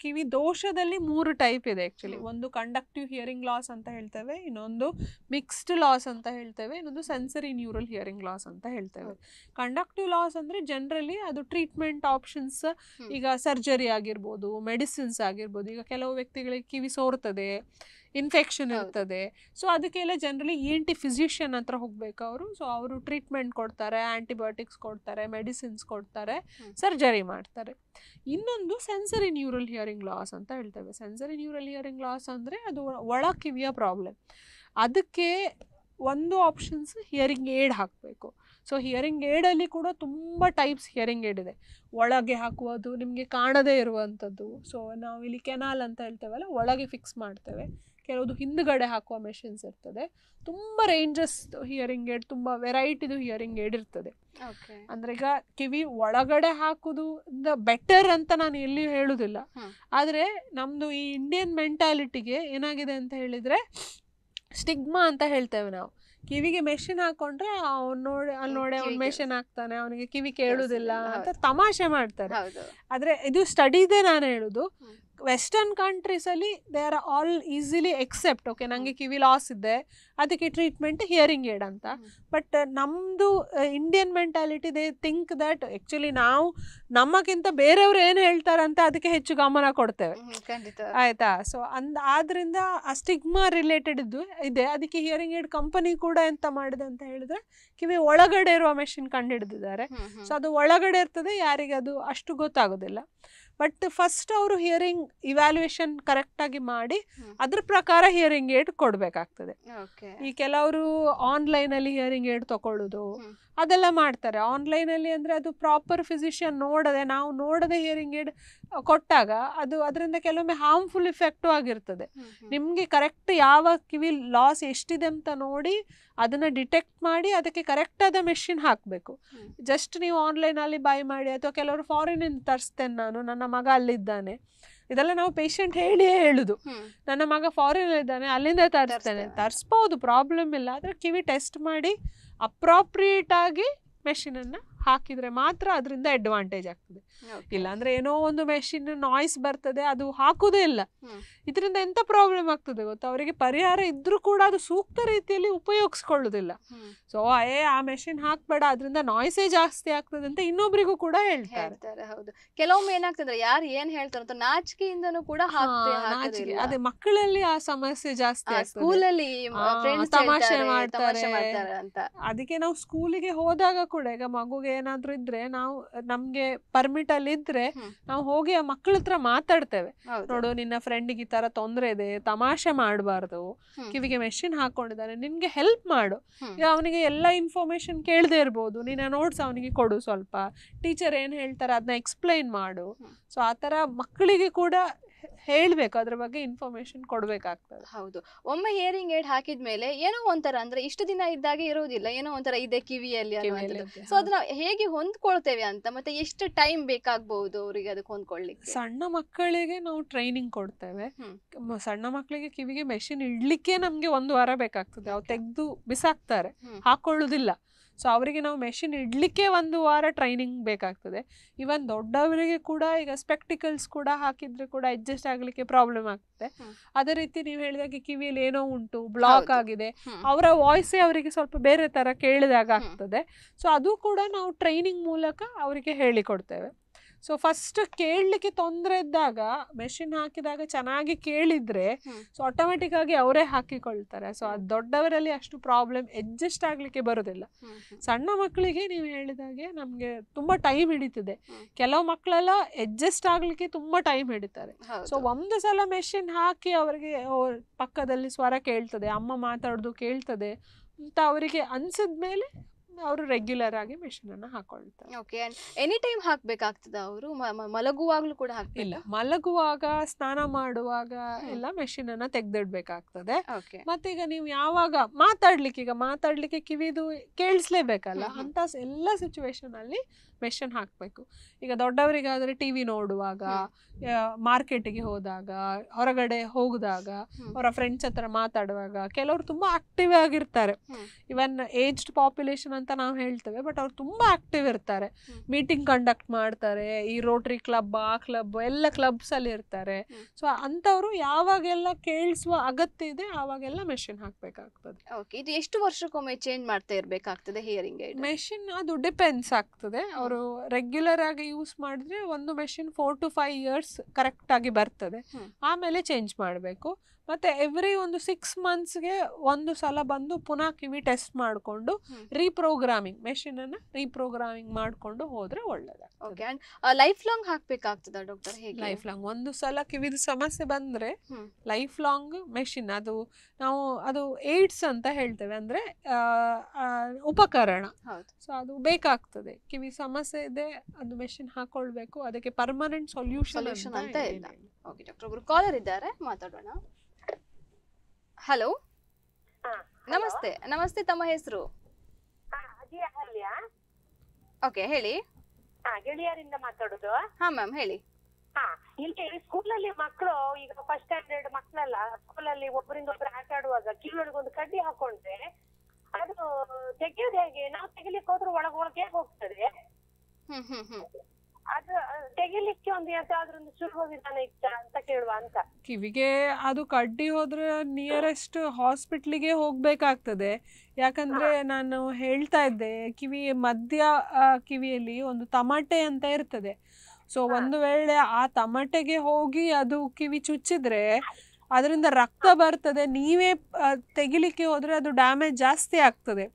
ಕಿವಿ ದೋಷದಲ್ಲಿ ಮೂರು ಟೈಪ್ ಇದೆ ಆ್ಯಕ್ಚುಲಿ ಒಂದು ಕಂಡಕ್ಟಿವ್ ಹಿಯರಿಂಗ್ ಲಾಸ್ ಅಂತ ಹೇಳ್ತೇವೆ ಇನ್ನೊಂದು ಮಿಕ್ಸ್ಡ್ ಲಾಸ್ ಅಂತ ಹೇಳ್ತೇವೆ ಇನ್ನೊಂದು ಸೆನ್ಸರಿ ನ್ಯೂರಲ್ ಹಿಯರಿಂಗ್ ಲಾಸ್ ಅಂತ ಹೇಳ್ತೇವೆ ಕಂಡಕ್ಟಿವ್ ಲಾಸ್ ಅಂದ್ರೆ ಜನರಲಿ ಅದು ಟ್ರೀಟ್ಮೆಂಟ್ ಆಪ್ಷನ್ಸ್ ಈಗ ಸರ್ಜರಿ ಆಗಿರ್ಬೋದು ಮೆಡಿಸಿನ್ಸ್ ಆಗಿರ್ಬೋದು ಈಗ ಕೆಲವು ವ್ಯಕ್ತಿಗಳಿಗೆ ಕಿವಿ ಸೋರ್ತದೆ ಇನ್ಫೆಕ್ಷನ್ ಇರ್ತದೆ ಸೊ ಅದಕ್ಕೆಲ್ಲ generally E N T physician ಹತ್ರ ಹೋಗ್ಬೇಕು ಅವರು ಸೊ ಅವರು ಟ್ರೀಟ್ಮೆಂಟ್ ಕೊಡ್ತಾರೆ ಆ್ಯಂಟಿಬಯೋಟಿಕ್ಸ್ ಕೊಡ್ತಾರೆ ಮೆಡಿಸಿನ್ಸ್ ಕೊಡ್ತಾರೆ ಸರ್ಜರಿ ಮಾಡ್ತಾರೆ ಇನ್ನೊಂದು ಸೆನ್ಸರಿ ನ್ಯೂರಲ್ ಹಿಯರಿಂಗ್ ಲಾಸ್ ಅಂತ ಹೇಳ್ತೇವೆ ಸೆನ್ಸರಿ ನ್ಯೂರಲ್ ಹಿಯರಿಂಗ್ ಲಾಸ್ ಅಂದರೆ ಅದು ಒಳ ಕಿವಿಯ ಪ್ರಾಬ್ಲಮ್ ಅದಕ್ಕೆ ಒಂದು ಆಪ್ಷನ್ಸ್ ಹಿಯರಿಂಗ್ ಏಡ್ ಹಾಕಬೇಕು ಸೊ ಹಿಯರಿಂಗ್ ಏಡಲ್ಲಿ ಕೂಡ ತುಂಬ ಟೈಪ್ಸ್ ಹಿಯರಿಂಗ್ ಏಡ್ ಇದೆ ಒಳಗೆ ಹಾಕುವುದು ನಿಮಗೆ ಕಾಣದೇ ಇರುವಂಥದ್ದು ಸೊ ನಾವು ಇಲ್ಲಿ ಕೆನಾಲ್ ಅಂತ ಹೇಳ್ತೇವಲ್ಲ ಒಳಗೆ ಫಿಕ್ಸ್ ಮಾಡ್ತೇವೆ ಕೆಲವೊಂದು ಹಿಂದ್ಗಡೆ ಹಾಕುವ ಮೆಷಿನ್ಸ್ ಇರ್ತದೆ ತುಂಬ ರೇಂಜಸ್ ಹಿಯರಿಂಗ್ ಏಡ್ ತುಂಬ ವೆರೈಟಿದು ಹಿಯರಿಂಗ್ ಏಡ್ ಇರ್ತದೆ ಅಂದ್ರೆ ಈಗ ಕಿವಿ ಒಳಗಡೆ ಹಾಕುದು ಬೆಟರ್ ಅಂತ ನಾನು ಎಲ್ಲಿ ಹೇಳುದಿಲ್ಲ ಆದರೆ ನಮ್ದು ಈ ಇಂಡಿಯನ್ ಮೆಂಟಾಲಿಟಿಗೆ ಏನಾಗಿದೆ ಅಂತ ಹೇಳಿದ್ರೆ ಸ್ಟಿಗ್ಮಾ ಅಂತ ಹೇಳ್ತೇವೆ ನಾವು ಕಿವಿಗೆ ಮೆಷಿನ್ ಹಾಕೊಂಡ್ರೆ ಅವ್ನು ನೋಡಿ ಅಲ್ಲಿ ನೋಡಿ ಅವ್ನು ಮೆಷಿನ್ ಹಾಕ್ತಾನೆ ಅವನಿಗೆ ಕಿವಿ ಕೇಳುದಿಲ್ಲ ಅಂತ ತಮಾಷೆ ಮಾಡ್ತಾರೆ ಆದ್ರೆ ಇದು ಸ್ಟಡಿದೇ ನಾನು ಹೇಳುದು ವೆಸ್ಟರ್ನ್ ಕಂಟ್ರೀಸಲ್ಲಿ they are all easily accept okay ನನಗೆ ಕಿವಿ ಲಾಸ್ ಇದೆ ಅದಕ್ಕೆ ಟ್ರೀಟ್ಮೆಂಟ್ ಹಿಯರಿಂಗ್ ಏಡ್ ಅಂತ ಬಟ್ ನಮ್ಮದು Indian mentality they think that actually ನಾವು ನಮ್ಮಕ್ಕಿಂತ ಬೇರೆಯವರು ಏನು ಹೇಳ್ತಾರಂತ ಅದಕ್ಕೆ ಹೆಚ್ಚು ಗಮನ ಕೊಡ್ತೇವೆ ಆಯ್ತಾ ಸೊ ಅಂದ ಆದ್ದರಿಂದ ಆ ಸ್ಟಿಗ್ಮಾ ರಿಲೇಟೆಡ್ ಇದ್ದು ಇದೆ ಅದಕ್ಕೆ ಹಿಯರಿಂಗ್ ಏಡ್ ಕಂಪನಿ ಕೂಡ ಎಂತ ಮಾಡಿದೆ ಅಂತ ಹೇಳಿದ್ರೆ ಕಿವಿ ಒಳಗಡೆ ಇರುವ ಮೆಷಿನ್ ಕಂಡು ಹಿಡಿದಿದ್ದಾರೆ ಸೊ ಅದು ಒಳಗಡೆ ಇರ್ತದೆ ಯಾರಿಗೆ ಅದು ಅಷ್ಟು ಗೊತ್ತಾಗೋದಿಲ್ಲ ಬಟ್ ಫಸ್ಟ್ ಅವರು ಹಿಯರಿಂಗ್ ಇವ್ಯಾಲ್ಯೂಯೇಷನ್ ಕರೆಕ್ಟಾಗಿ ಮಾಡಿ ಅದ್ರ ಪ್ರಕಾರ ಹಿಯರಿಂಗ್ ಏಡ್ ಕೊಡಬೇಕಾಗ್ತದೆ ಈ ಕೆಲವರು ಆನ್ಲೈನಲ್ಲಿ ಹಿಯರಿಂಗ್ ಏಡ್ ತಗೊಳ್ಳೋದು ಅದೆಲ್ಲ ಮಾಡ್ತಾರೆ ಆನ್ಲೈನಲ್ಲಿ ಅಂದರೆ ಅದು ಪ್ರಾಪರ್ ಫಿಸಿಷಿಯನ್ ನೋಡದೆ ನಾವು ನೋಡದೆ ಹಿಯರಿಂಗ್ ಏಡ್ ಕೊಟ್ಟಾಗ ಅದು ಅದರಿಂದ ಕೆಲವೊಮ್ಮೆ ಹಾರ್ಮ್ಫುಲ್ ಇಫೆಕ್ಟು ಆಗಿರ್ತದೆ ನಿಮಗೆ ಕರೆಕ್ಟ್ ಯಾವ ಕಿವಿ ಲಾಸ್ ಎಷ್ಟಿದೆ ಅಂತ ನೋಡಿ ಅದನ್ನು ಡಿಟೆಕ್ಟ್ ಮಾಡಿ ಅದಕ್ಕೆ ಕರೆಕ್ಟಾದ ಮೆಷಿನ್ ಹಾಕಬೇಕು ಜಸ್ಟ್ ನೀವು ಆನ್ಲೈನಲ್ಲಿ ಬೈ ಮಾಡಿ ಅಥವಾ ಕೆಲವರು ಫಾರಿನಿಂದ ತರಿಸ್ತೇನೆ ನಾನು ನನ್ನ ಮಗ ಅಲ್ಲಿದ್ದಾನೆ ಇದೆಲ್ಲ ನಾವು ಪೇಷಂಟ್ ಹೇಳಿಯೇ ಹೇಳುದು ನನ್ನ ಮಗ ಫಾರಿನ್ ಇದ್ದಾನೆ ಅಲ್ಲಿಂದ ತರಿಸ್ತೇನೆ ತರಿಸ್ಬೋದು ಪ್ರಾಬ್ಲಮ್ ಇಲ್ಲ ಆದರೆ ಕಿವಿ ಟೆಸ್ಟ್ ಮಾಡಿ ಅಪ್ರಾಪ್ರಿಯೇಟ್ ಆಗಿ ಮೆಷಿನನ್ನು ಹಾಕಿದ್ರೆ ಮಾತ್ರ ಅದರಿಂದ ಅಡ್ವಾಂಟೇಜ್ ಆಗ್ತದೆ ಇಲ್ಲಾಂದ್ರೆ ಏನೋ ಒಂದು ಮೆಷಿನ್ ನಾಯ್ಸ್ ಬರ್ತದೆ ಅದು ಹಾಕುದೇ ಇಲ್ಲ ಇದರಿಂದ ಎಂತ ಪ್ರಾಬ್ಲಮ್ ಆಗ್ತದೆ ಗೊತ್ತಾ ಅವರಿಗೆ ಪರಿಹಾರ ಇದ್ರೂ ಕೂಡ ಅದು ಸೂಕ್ತ ರೀತಿಯಲ್ಲಿ ಉಪಯೋಗಿಸ್ಕೊಳ್ಳೋದಿಲ್ಲ ಸೊ ಏ ಆ ಮೆಷಿನ್ ಹಾಕ್ಬೇಡ ಅದರಿಂದ ನಾಯ್ಸೇ ಜಾಸ್ತಿ ಆಗ್ತದೆ ಅಂತ ಇನ್ನೊಬ್ರಿಗೂ ಕೂಡ ಹೇಳ್ತಾರೆ ಹೌದು ಕೆಲವೊಮ್ಮೆ ಏನಾಗ್ತದೆ ಯಾರು ಏನ್ ಹೇಳ್ತಾರೆ ನಾಚಿಕೆಯಿಂದನೂ ಕೂಡ ನಾಚಿಕೆ ಅದೇ ಮಕ್ಕಳಲ್ಲಿ ಆ ಸಮಸ್ಯೆ ಜಾಸ್ತಿ ಸ್ಕೂಲಲ್ಲಿ ತಮಾಷೆ ಮಾಡ್ತಾರೆ ಅಂತ ಅದಕ್ಕೆ ನಾವು ಸ್ಕೂಲಿಗೆ ಹೋದಾಗ ಕೂಡ ಈಗ ಮಗುಗೆ ಏನಾದ್ರೂ ಇದ್ರೆ ನಾವು ನಮ್ಗೆ ಪರ್ಮಿಟ್ ಅಲ್ಲಿ ಇದ್ರೆ ನಾವು ಹೋಗಿ ಆ ಮಕ್ಕಳ ಹತ್ರ ಮಾತಾಡ್ತೇವೆ ನೋಡು ನಿನ್ನ ಫ್ರೆಂಡಿಗೆ ಈ ತರ ತೊಂದ್ರೆ ಇದೆ ತಮಾಷೆ ಮಾಡಬಾರ್ದು ಕಿವಿಗೆ ಮೆಷಿನ್ ಹಾಕೊಂಡಿದ್ದಾನೆ ನಿನ್ಗೆ ಹೆಲ್ಪ್ ಮಾಡು ಈಗ ಅವನಿಗೆ ಎಲ್ಲ ಇನ್ಫಾರ್ಮೇಶನ್ ಕೇಳದೆ ಇರ್ಬೋದು ನಿನ್ನ ನೋಟ್ಸ್ ಅವನಿಗೆ ಕೊಡು ಸ್ವಲ್ಪ ಟೀಚರ್ ಏನ್ ಹೇಳ್ತಾರೆ ಅದನ್ನ ಎಕ್ಸ್ಪ್ಲೈನ್ ಮಾಡು ಸೊ ಆತರ ಮಕ್ಕಳಿಗೆ ಕೂಡ ಹೇಳಬೇಕು ಅದ್ರ ಬಗ್ಗೆ ಇನ್ಫಾರ್ಮೇಶನ್ ಕೊಡಬೇಕಾಗ್ತದೆ ಹೌದು ಒಮ್ಮೆ ಹಿಯರಿಂಗ್ ಏಡ್ ಹಾಕಿದ ಮೇಲೆ ಏನೋ ಒಂಥರ ಅಂದ್ರೆ ಇಷ್ಟು ದಿನ ಇದ್ದಾಗೆ ಇರೋದಿಲ್ಲ ಏನೋ ಒಂಥರ ಇದೆ ಕಿವಿಯಲ್ಲಿ ಸೊ ಅದನ್ನ ಹೇಗೆ ಹೊಂದ್ಕೊಳ್ತೇವೆ ಅಂತ ಮತ್ತೆ ಎಷ್ಟು ಟೈಮ್ ಬೇಕಾಗಬಹುದು ಅವರಿಗೆ ಅದಕ್ಕೆ ಹೊಂದ್ಕೊಳ್ಳಿಕ್ಕೆ ಸಣ್ಣ ಮಕ್ಕಳಿಗೆ ನಾವು ಟ್ರೈನಿಂಗ್ ಕೊಡ್ತೇವೆ ಸಣ್ಣ ಮಕ್ಕಳಿಗೆ ಕಿವಿಗೆ ಮೆಷಿನ್ ಇಡ್ಲಿಕ್ಕೆ ನಮ್ಗೆ ಒಂದು ವಾರ ಬೇಕಾಗ್ತದೆ ಅವ್ರು ತೆಗೆದು ಬಿಸಾಕ್ತಾರೆ ಹಾಕೊಳ್ಳುದಿಲ್ಲ ಸೊ ಅವರಿಗೆ ನಾವು ಮೆಷಿನ್ ಇಡಲಿಕ್ಕೆ ಒಂದು ವಾರ ಟ್ರೈನಿಂಗ್ ಬೇಕಾಗ್ತದೆ ಇವನ್ ದೊಡ್ಡವರಿಗೆ ಕೂಡ ಈಗ ಸ್ಪೆಕ್ಟಿಕಲ್ಸ್ ಕೂಡ ಹಾಕಿದ್ರೆ ಕೂಡ ಅಡ್ಜಸ್ಟ್ ಆಗಲಿಕ್ಕೆ ಪ್ರಾಬ್ಲಮ್ ಆಗ್ತದೆ ಅದೇ ರೀತಿ ನೀವು ಹೇಳಿದಾಗ ಕಿವಿಯಲ್ಲಿ ಏನೋ ಉಂಟು ಬ್ಲಾಕ್ ಆಗಿದೆ ಅವರ ವಾಯ್ಸೇ ಅವರಿಗೆ ಸ್ವಲ್ಪ ಬೇರೆ ಥರ ಕೇಳಿದಾಗ ಆಗ್ತದೆ ಸೊ ಅದು ಕೂಡ ನಾವು ಟ್ರೈನಿಂಗ್ ಮೂಲಕ ಅವರಿಗೆ ಹೇಳಿಕೊಡ್ತೇವೆ ಸೊ ಫಸ್ಟ್ ಕೇಳಲಿಕ್ಕೆ ತೊಂದರೆ ಇದ್ದಾಗ ಮೆಷಿನ್ ಹಾಕಿದಾಗ ಚೆನ್ನಾಗಿ ಕೇಳಿದ್ರೆ ಸೊ ಆಟೋಮೆಟಿಕ್ ಆಗಿ ಅವರೇ ಹಾಕಿಕೊಳ್ತಾರೆ ಸೊ ಅದು ದೊಡ್ಡವರಲ್ಲಿ ಅಷ್ಟು ಪ್ರಾಬ್ಲಮ್ ಅಡ್ಜಸ್ಟ್ ಆಗಲಿಕ್ಕೆ ಬರೋದಿಲ್ಲ ಸಣ್ಣ ಮಕ್ಕಳಿಗೆ ನೀವು ಹೇಳಿದಾಗೆ ನಮಗೆ ತುಂಬಾ ಟೈಮ್ ಹಿಡಿತಿದೆ ಕೆಲವು ಮಕ್ಕಳೆಲ್ಲ ಅಡ್ಜಸ್ಟ್ ಆಗ್ಲಿಕ್ಕೆ ತುಂಬಾ ಟೈಮ್ ಹಿಡಿತಾರೆ ಸೊ ಒಂದು ಸಲ ಮೆಷಿನ್ ಹಾಕಿ ಅವರಿಗೆ ಪಕ್ಕದಲ್ಲಿ ಸ್ವರ ಕೇಳ್ತದೆ ಅಮ್ಮ ಮಾತಾಡೋದು ಕೇಳ್ತದೆ ಅಂತ ಅವರಿಗೆ ಅನ್ಸಿದ್ಮೇಲೆ ಮೇಲೆ ಅವರು ರೆಗ್ಯುಲರ್ ಆಗಿ ಮೆಷಿನ್ ಅನ್ನ ಹಾಕೊಳ್ತಾರೆ ಓಕೆ ಎನಿ ಟೈಮ್ ಹಾಕ್ಬೇಕಾಗ್ತದೆ ಅವರು ಮಲಗುವಾಗ್ಲೂ ಕೂಡ ಹಾಕಿಲ್ಲ ಮಲಗುವಾಗ ಸ್ನಾನ ಮಾಡುವಾಗ ಎಲ್ಲ ಮೆಷಿನ್ ಅನ್ನ ತೆಗ್ದಿಡ್ಬೇಕಾಗ್ತದೆ ಮತ್ತೆ ಈಗ ನೀವು ಯಾವಾಗ ಮಾತಾಡ್ಲಿಕ್ಕೆ ಈಗ ಮಾತಾಡ್ಲಿಕ್ಕೆ ಕಿವಿದು ಕೇಳಿಸ್ಲೇಬೇಕಲ್ಲ ಅಂತ ಎಲ್ಲ ಸಿಚುವೇಶನ್ ಅಲ್ಲಿ ಕ್ವೆಶನ್ ಹಾಕಬೇಕು ಈಗ ದೊಡ್ಡವರಿಗಾದರೆ ಟಿ ವಿ ನೋಡುವಾಗ ಮಾರ್ಕೆಟಿಗೆ ಹೋದಾಗ ಹೊರಗಡೆ ಹೋಗಿದಾಗ ಅವರ ಫ್ರೆಂಡ್ಸ್ ಹತ್ರ ಮಾತಾಡುವಾಗ ಕೆಲವರು ತುಂಬ ಆಕ್ಟಿವ್ ಆಗಿರ್ತಾರೆ ಇವನ್ ಏಜ್ಡ್ ಪಾಪ್ಯುಲೇಷನ್ ಅಂತ ನಾವು ಹೇಳ್ತೇವೆ ಬಟ್ ಅವ್ರು ತುಂಬ ಆಕ್ಟಿವ್ ಇರ್ತಾರೆ ಮೀಟಿಂಗ್ ಕಂಡಕ್ಟ್ ಮಾಡ್ತಾರೆ ಈ ರೋಟ್ರಿ ಕ್ಲಬ್ ಆ ಕ್ಲಬ್ ಎಲ್ಲ ಕ್ಲಬ್ಸಲ್ಲಿ ಇರ್ತಾರೆ ಸೊ ಅಂಥವರು ಯಾವಾಗೆಲ್ಲ ಕೇಳಿಸುವ ಅಗತ್ಯ ಇದೆ ಆವಾಗೆಲ್ಲ ಮೆಷಿನ್ ಹಾಕ್ಬೇಕಾಗ್ತದೆ ಓಕೆ ಇದು ಎಷ್ಟು ವರ್ಷಕ್ಕೊಮ್ಮೆ ಚೇಂಜ್ ಮಾಡ್ತಾ ಇರಬೇಕಾಗ್ತದೆ ಹಿಯರಿಂಗ್ ಮೆಷಿನ್ ಅದು ಡಿಪೆಂಡ್ಸ್ ಆಗ್ತದೆ ಅವರು ಅವರು ರೆಗ್ಯುಲರ್ ಆಗಿ ಯೂಸ್ ಮಾಡಿದ್ರೆ ಒಂದು machine four to five years correct ಆಗಿ ಬರ್ತದೆ ಆಮೇಲೆ ಚೇಂಜ್ ಮಾಡಬೇಕು ಮತ್ತೆ ಎವ್ರಿ ಒಂದು ಸಿಕ್ಸ್ ಮಂತ್ಸ್ಗೆ ಒಂದು ಸಲ ಬಂದು ಪುನಃ ಕಿವಿ ಟೆಸ್ಟ್ ಮಾಡಿಕೊಂಡು ರೀಪ್ರೋಗ್ರಾಮಿಂಗ್ ಅನ್ನ ರೀಪ್ರೋಗ್ರಾಮಿಂಗ್ ಮಾಡಿಕೊಂಡು ಹೋದ್ರೆ ಒಳ್ಳೆಯದು ಓಕೆ ಲೈಫ್ ಲಾಂಗ್ ಡಾಕ್ಟರ್ ಹೇಗೆ ಲೈಫ್ ಲಾಂಗ್ ಒಂದು ಸಲ ಕಿವಿದು ಸಮಸ್ಯೆ ಬಂದ್ರೆ ಲೈಫ್ ಲಾಂಗ್ ಮೆಷಿನ್ ಅದು ನಾವು ಅದು ಏಡ್ಸ್ ಅಂತ ಹೇಳ್ತೇವೆ ಅಂದ್ರೆ ಉಪಕರಣ ಸೊ ಅದು ಬೇಕಾಗ್ತದೆ ಕಿವಿ ಸಮಸ್ಯೆ ಇದೆ ಅದು ಮೆಷಿನ್ ಹಾಕೊಳ್ಬೇಕು ಅದಕ್ಕೆ ಪರ್ಮನೆಂಟ್ ಸೊಲ್ಯೂಷನ್ ಅಂತ ಇಲ್ಲ ಓಕೆ ಡಾಕ್ಟರ್ ಕಾಲರ್ ಇದ್ದಾರೆ ಮಾತಾಡೋಣ ಹಲೋ ನಮಸ್ತೆ ನಮಸ್ತೆ ತಮ್ಮ ಹೆಸರು ಓಕೆ ಹೇಳಿ ಗೆಳೆಯರಿಂದ ಮಾತಾಡೋದು ಹಾ ಮ್ಯಾಮ್ ಹೇಳಿ ಹಾ ಇಲ್ಲಿ ಸ್ಕೂಲಲ್ಲಿ ಮಕ್ಕಳು ಈಗ ಫಸ್ಟ್ ಸ್ಟ್ಯಾಂಡರ್ಡ್ ಮಕ್ಕಳಲ್ಲ ಸ್ಕೂಲಲ್ಲಿ ಒಬ್ಬರಿಂದ ಒಬ್ರು ಆಟ ಆಡುವಾಗ ಕಿವಿಯೊಳಗೆ ಒಂದು ಕಡ್ಡಿ ಹಾಕೊಂಡ್ರೆ ಅದು ತೆಗೆಯೋದು ಹೇಗೆ ನಾವು ತೆಗಿಲಿಕ್ಕೆ ಹೋದ್ರೆ ಒಳಗೆ ಒಳಗೆ ಹೋಗ್ತದೆ ಒಂದು ಇತ್ತ ಅಂತ ಕಿವಿಗೆ ಅದು ಕಡ್ಡಿ ಹೋದ್ರೆ ನಿಯರೆಸ್ಟ್ ಹಾಸ್ಪಿಟ್ಲಿಗೆ ಹೋಗ್ಬೇಕಾಗ್ತದೆ ಯಾಕಂದ್ರೆ ನಾನು ಹೇಳ್ತಾ ಇದ್ದೆ ಕಿವಿ ಮಧ್ಯ ಕಿವಿಯಲ್ಲಿ ಒಂದು ತಮಾಟೆ ಅಂತ ಇರ್ತದೆ ಸೊ ಒಂದು ವೇಳೆ ಆ ತಮಾಟೆಗೆ ಹೋಗಿ ಅದು ಕಿವಿ ಚುಚ್ಚಿದ್ರೆ ಅದರಿಂದ ರಕ್ತ ಬರ್ತದೆ ನೀವೇ ತೆಗಿಲಿಕ್ಕೆ ಹೋದ್ರೆ ಅದು ಡ್ಯಾಮೇಜ್ ಜಾಸ್ತಿ ಆಗ್ತದೆ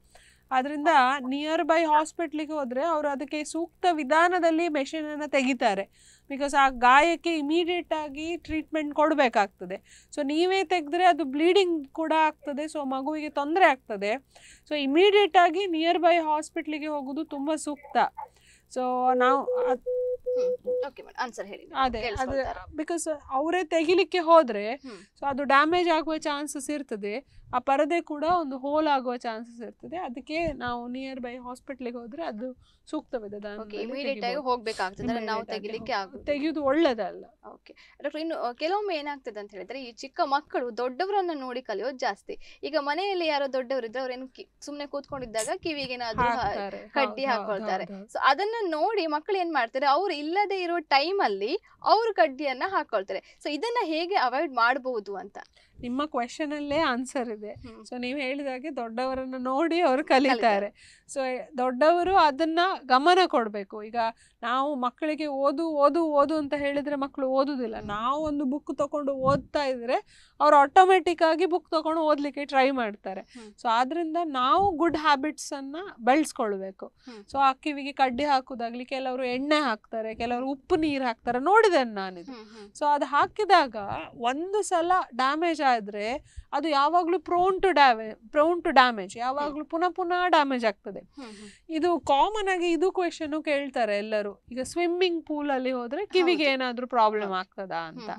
ಆದ್ದರಿಂದ ನಿಯರ್ ಬೈ ಹಾಸ್ಪಿಟ್ಲಿಗೆ ಹೋದರೆ ಅವರು ಅದಕ್ಕೆ ಸೂಕ್ತ ವಿಧಾನದಲ್ಲಿ ಮೆಷಿನನ್ನು ತೆಗಿತಾರೆ ಬಿಕಾಸ್ ಆ ಗಾಯಕ್ಕೆ ಇಮಿಡಿಯೇಟ್ ಆಗಿ ಟ್ರೀಟ್ಮೆಂಟ್ ಕೊಡಬೇಕಾಗ್ತದೆ ಸೊ ನೀವೇ ತೆಗೆದ್ರೆ ಅದು ಬ್ಲೀಡಿಂಗ್ ಕೂಡ ಆಗ್ತದೆ ಸೊ ಮಗುವಿಗೆ ತೊಂದರೆ ಆಗ್ತದೆ ಸೊ ಇಮಿಡಿಯೇಟಾಗಿ ನಿಯರ್ ಬೈ ಹಾಸ್ಪಿಟ್ಲಿಗೆ ಹೋಗೋದು ತುಂಬ ಸೂಕ್ತ ಸೊ ನಾವು ಅದೇ ಬಿಕಾಸ್ uh, ಅವರೇ ತೆಗಿಲಿಕ್ಕೆ ಹೋದ್ರೆ ಸೊ ಅದು ಡ್ಯಾಮೇಜ್ ಆಗುವ ಚಾನ್ಸಸ್ ಇರ್ತದೆ ಆ ಪರದೆ ಕೂಡ ಒಂದು ಹೋಲ್ ಆಗುವ ಚಾನ್ಸಸ್ ಇರ್ತದೆ ಅದಕ್ಕೆ ನಾವು ನಿಯರ್ ಬೈ ಹಾಸ್ಪಿಟ್ಲಿಗೆ ಹೋದ್ರೆ ಅದು ಆಗಿ ಹೋಗ್ಬೇಕಾಗ್ತದೆ ನಾವು ತೆಗಿಲಿಕ್ಕೆ ತೆಗೆಯುವುದು ಒಳ್ಳೇದಲ್ಲ ಓಕೆ ಡಾಕ್ಟರ್ ಇನ್ನು ಕೆಲವೊಮ್ಮೆ ಏನಾಗ್ತದೆ ಅಂತ ಹೇಳಿದ್ರೆ ಈ ಚಿಕ್ಕ ಮಕ್ಕಳು ದೊಡ್ಡವರನ್ನ ನೋಡಿ ಕಲಿಯೋದು ಜಾಸ್ತಿ ಈಗ ಮನೆಯಲ್ಲಿ ಯಾರೋ ದೊಡ್ಡವರು ಇದ್ರೆ ಅವ್ರೇನು ಸುಮ್ಮನೆ ಕೂತ್ಕೊಂಡಿದ್ದಾಗ ಕಿವಿಗೆ ಏನಾದ್ರು ಕಡ್ಡಿ ಹಾಕೊಳ್ತಾರೆ ಸೊ ಅದನ್ನ ನೋಡಿ ಮಕ್ಕಳು ಏನ್ ಮಾಡ್ತಾರೆ ಅವ್ರು ಇಲ್ಲದೆ ಇರೋ ಟೈಮಲ್ಲಿ ಅವ್ರ ಕಡ್ಡಿಯನ್ನ ಹಾಕೊಳ್ತಾರೆ ಸೊ ಇದನ್ನ ಹೇಗೆ ಅವಾಯ್ಡ್ ಮಾಡಬಹುದು ಅಂತ ನಿಮ್ಮ ಕ್ವೆಶನಲ್ಲೇ ಆನ್ಸರ್ ಇದೆ ಸೊ ನೀವು ಹೇಳಿದಾಗೆ ದೊಡ್ಡವರನ್ನ ನೋಡಿ ಅವರು ಕಲಿತಾರೆ ಸೊ ದೊಡ್ಡವರು ಅದನ್ನ ಗಮನ ಕೊಡಬೇಕು ಈಗ ನಾವು ಮಕ್ಕಳಿಗೆ ಓದು ಓದು ಓದು ಅಂತ ಹೇಳಿದ್ರೆ ಮಕ್ಕಳು ಓದುದಿಲ್ಲ ನಾವು ಒಂದು ಬುಕ್ ತಗೊಂಡು ಓದ್ತಾ ಇದ್ರೆ ಅವ್ರು ಆಟೋಮೆಟಿಕ್ ಆಗಿ ಬುಕ್ ತಗೊಂಡು ಓದ್ಲಿಕ್ಕೆ ಟ್ರೈ ಮಾಡ್ತಾರೆ ಸೊ ಆದ್ರಿಂದ ನಾವು ಗುಡ್ ಹ್ಯಾಬಿಟ್ಸ್ ಅನ್ನ ಬೆಳೆಸ್ಕೊಳ್ಬೇಕು ಸೊ ಆ ಕಿವಿಗೆ ಕಡ್ಡಿ ಹಾಕುದಾಗ್ಲಿ ಕೆಲವರು ಎಣ್ಣೆ ಹಾಕ್ತಾರೆ ಕೆಲವರು ಉಪ್ಪು ನೀರು ಹಾಕ್ತಾರೆ ನೋಡಿದ್ದೇನೆ ನಾನಿದು ಸೊ ಅದು ಹಾಕಿದಾಗ ಒಂದು ಸಲ ಡ್ಯಾಮೇಜ್ ಇದ್ರೆ ಅದು ಯಾವಾಗ್ಲೂ prone to damage prone to damage ಯಾವಾಗ್ಲೂ ಪುನಃ ಪುನಃ ಡ್ಯಾಮೇಜ್ ಆಗ್ತದೆ ಇದು ಕಾಮನ್ ಆಗಿ ಇದು ಕ್ವೆಶನ್ ಕೇಳ್ತಾರೆ ಎಲ್ಲರೂ ಈಗ ಸ್ವಿಮ್ಮಿಂಗ್ ಪೂಲ್ ಅಲ್ಲಿ ಹೋದ್ರೆ ಕಿವಿಗೆ ಏನಾದ್ರೂ ಪ್ರಾಬ್ಲಮ್ ಆಗ್ತದಾ ಅಂತ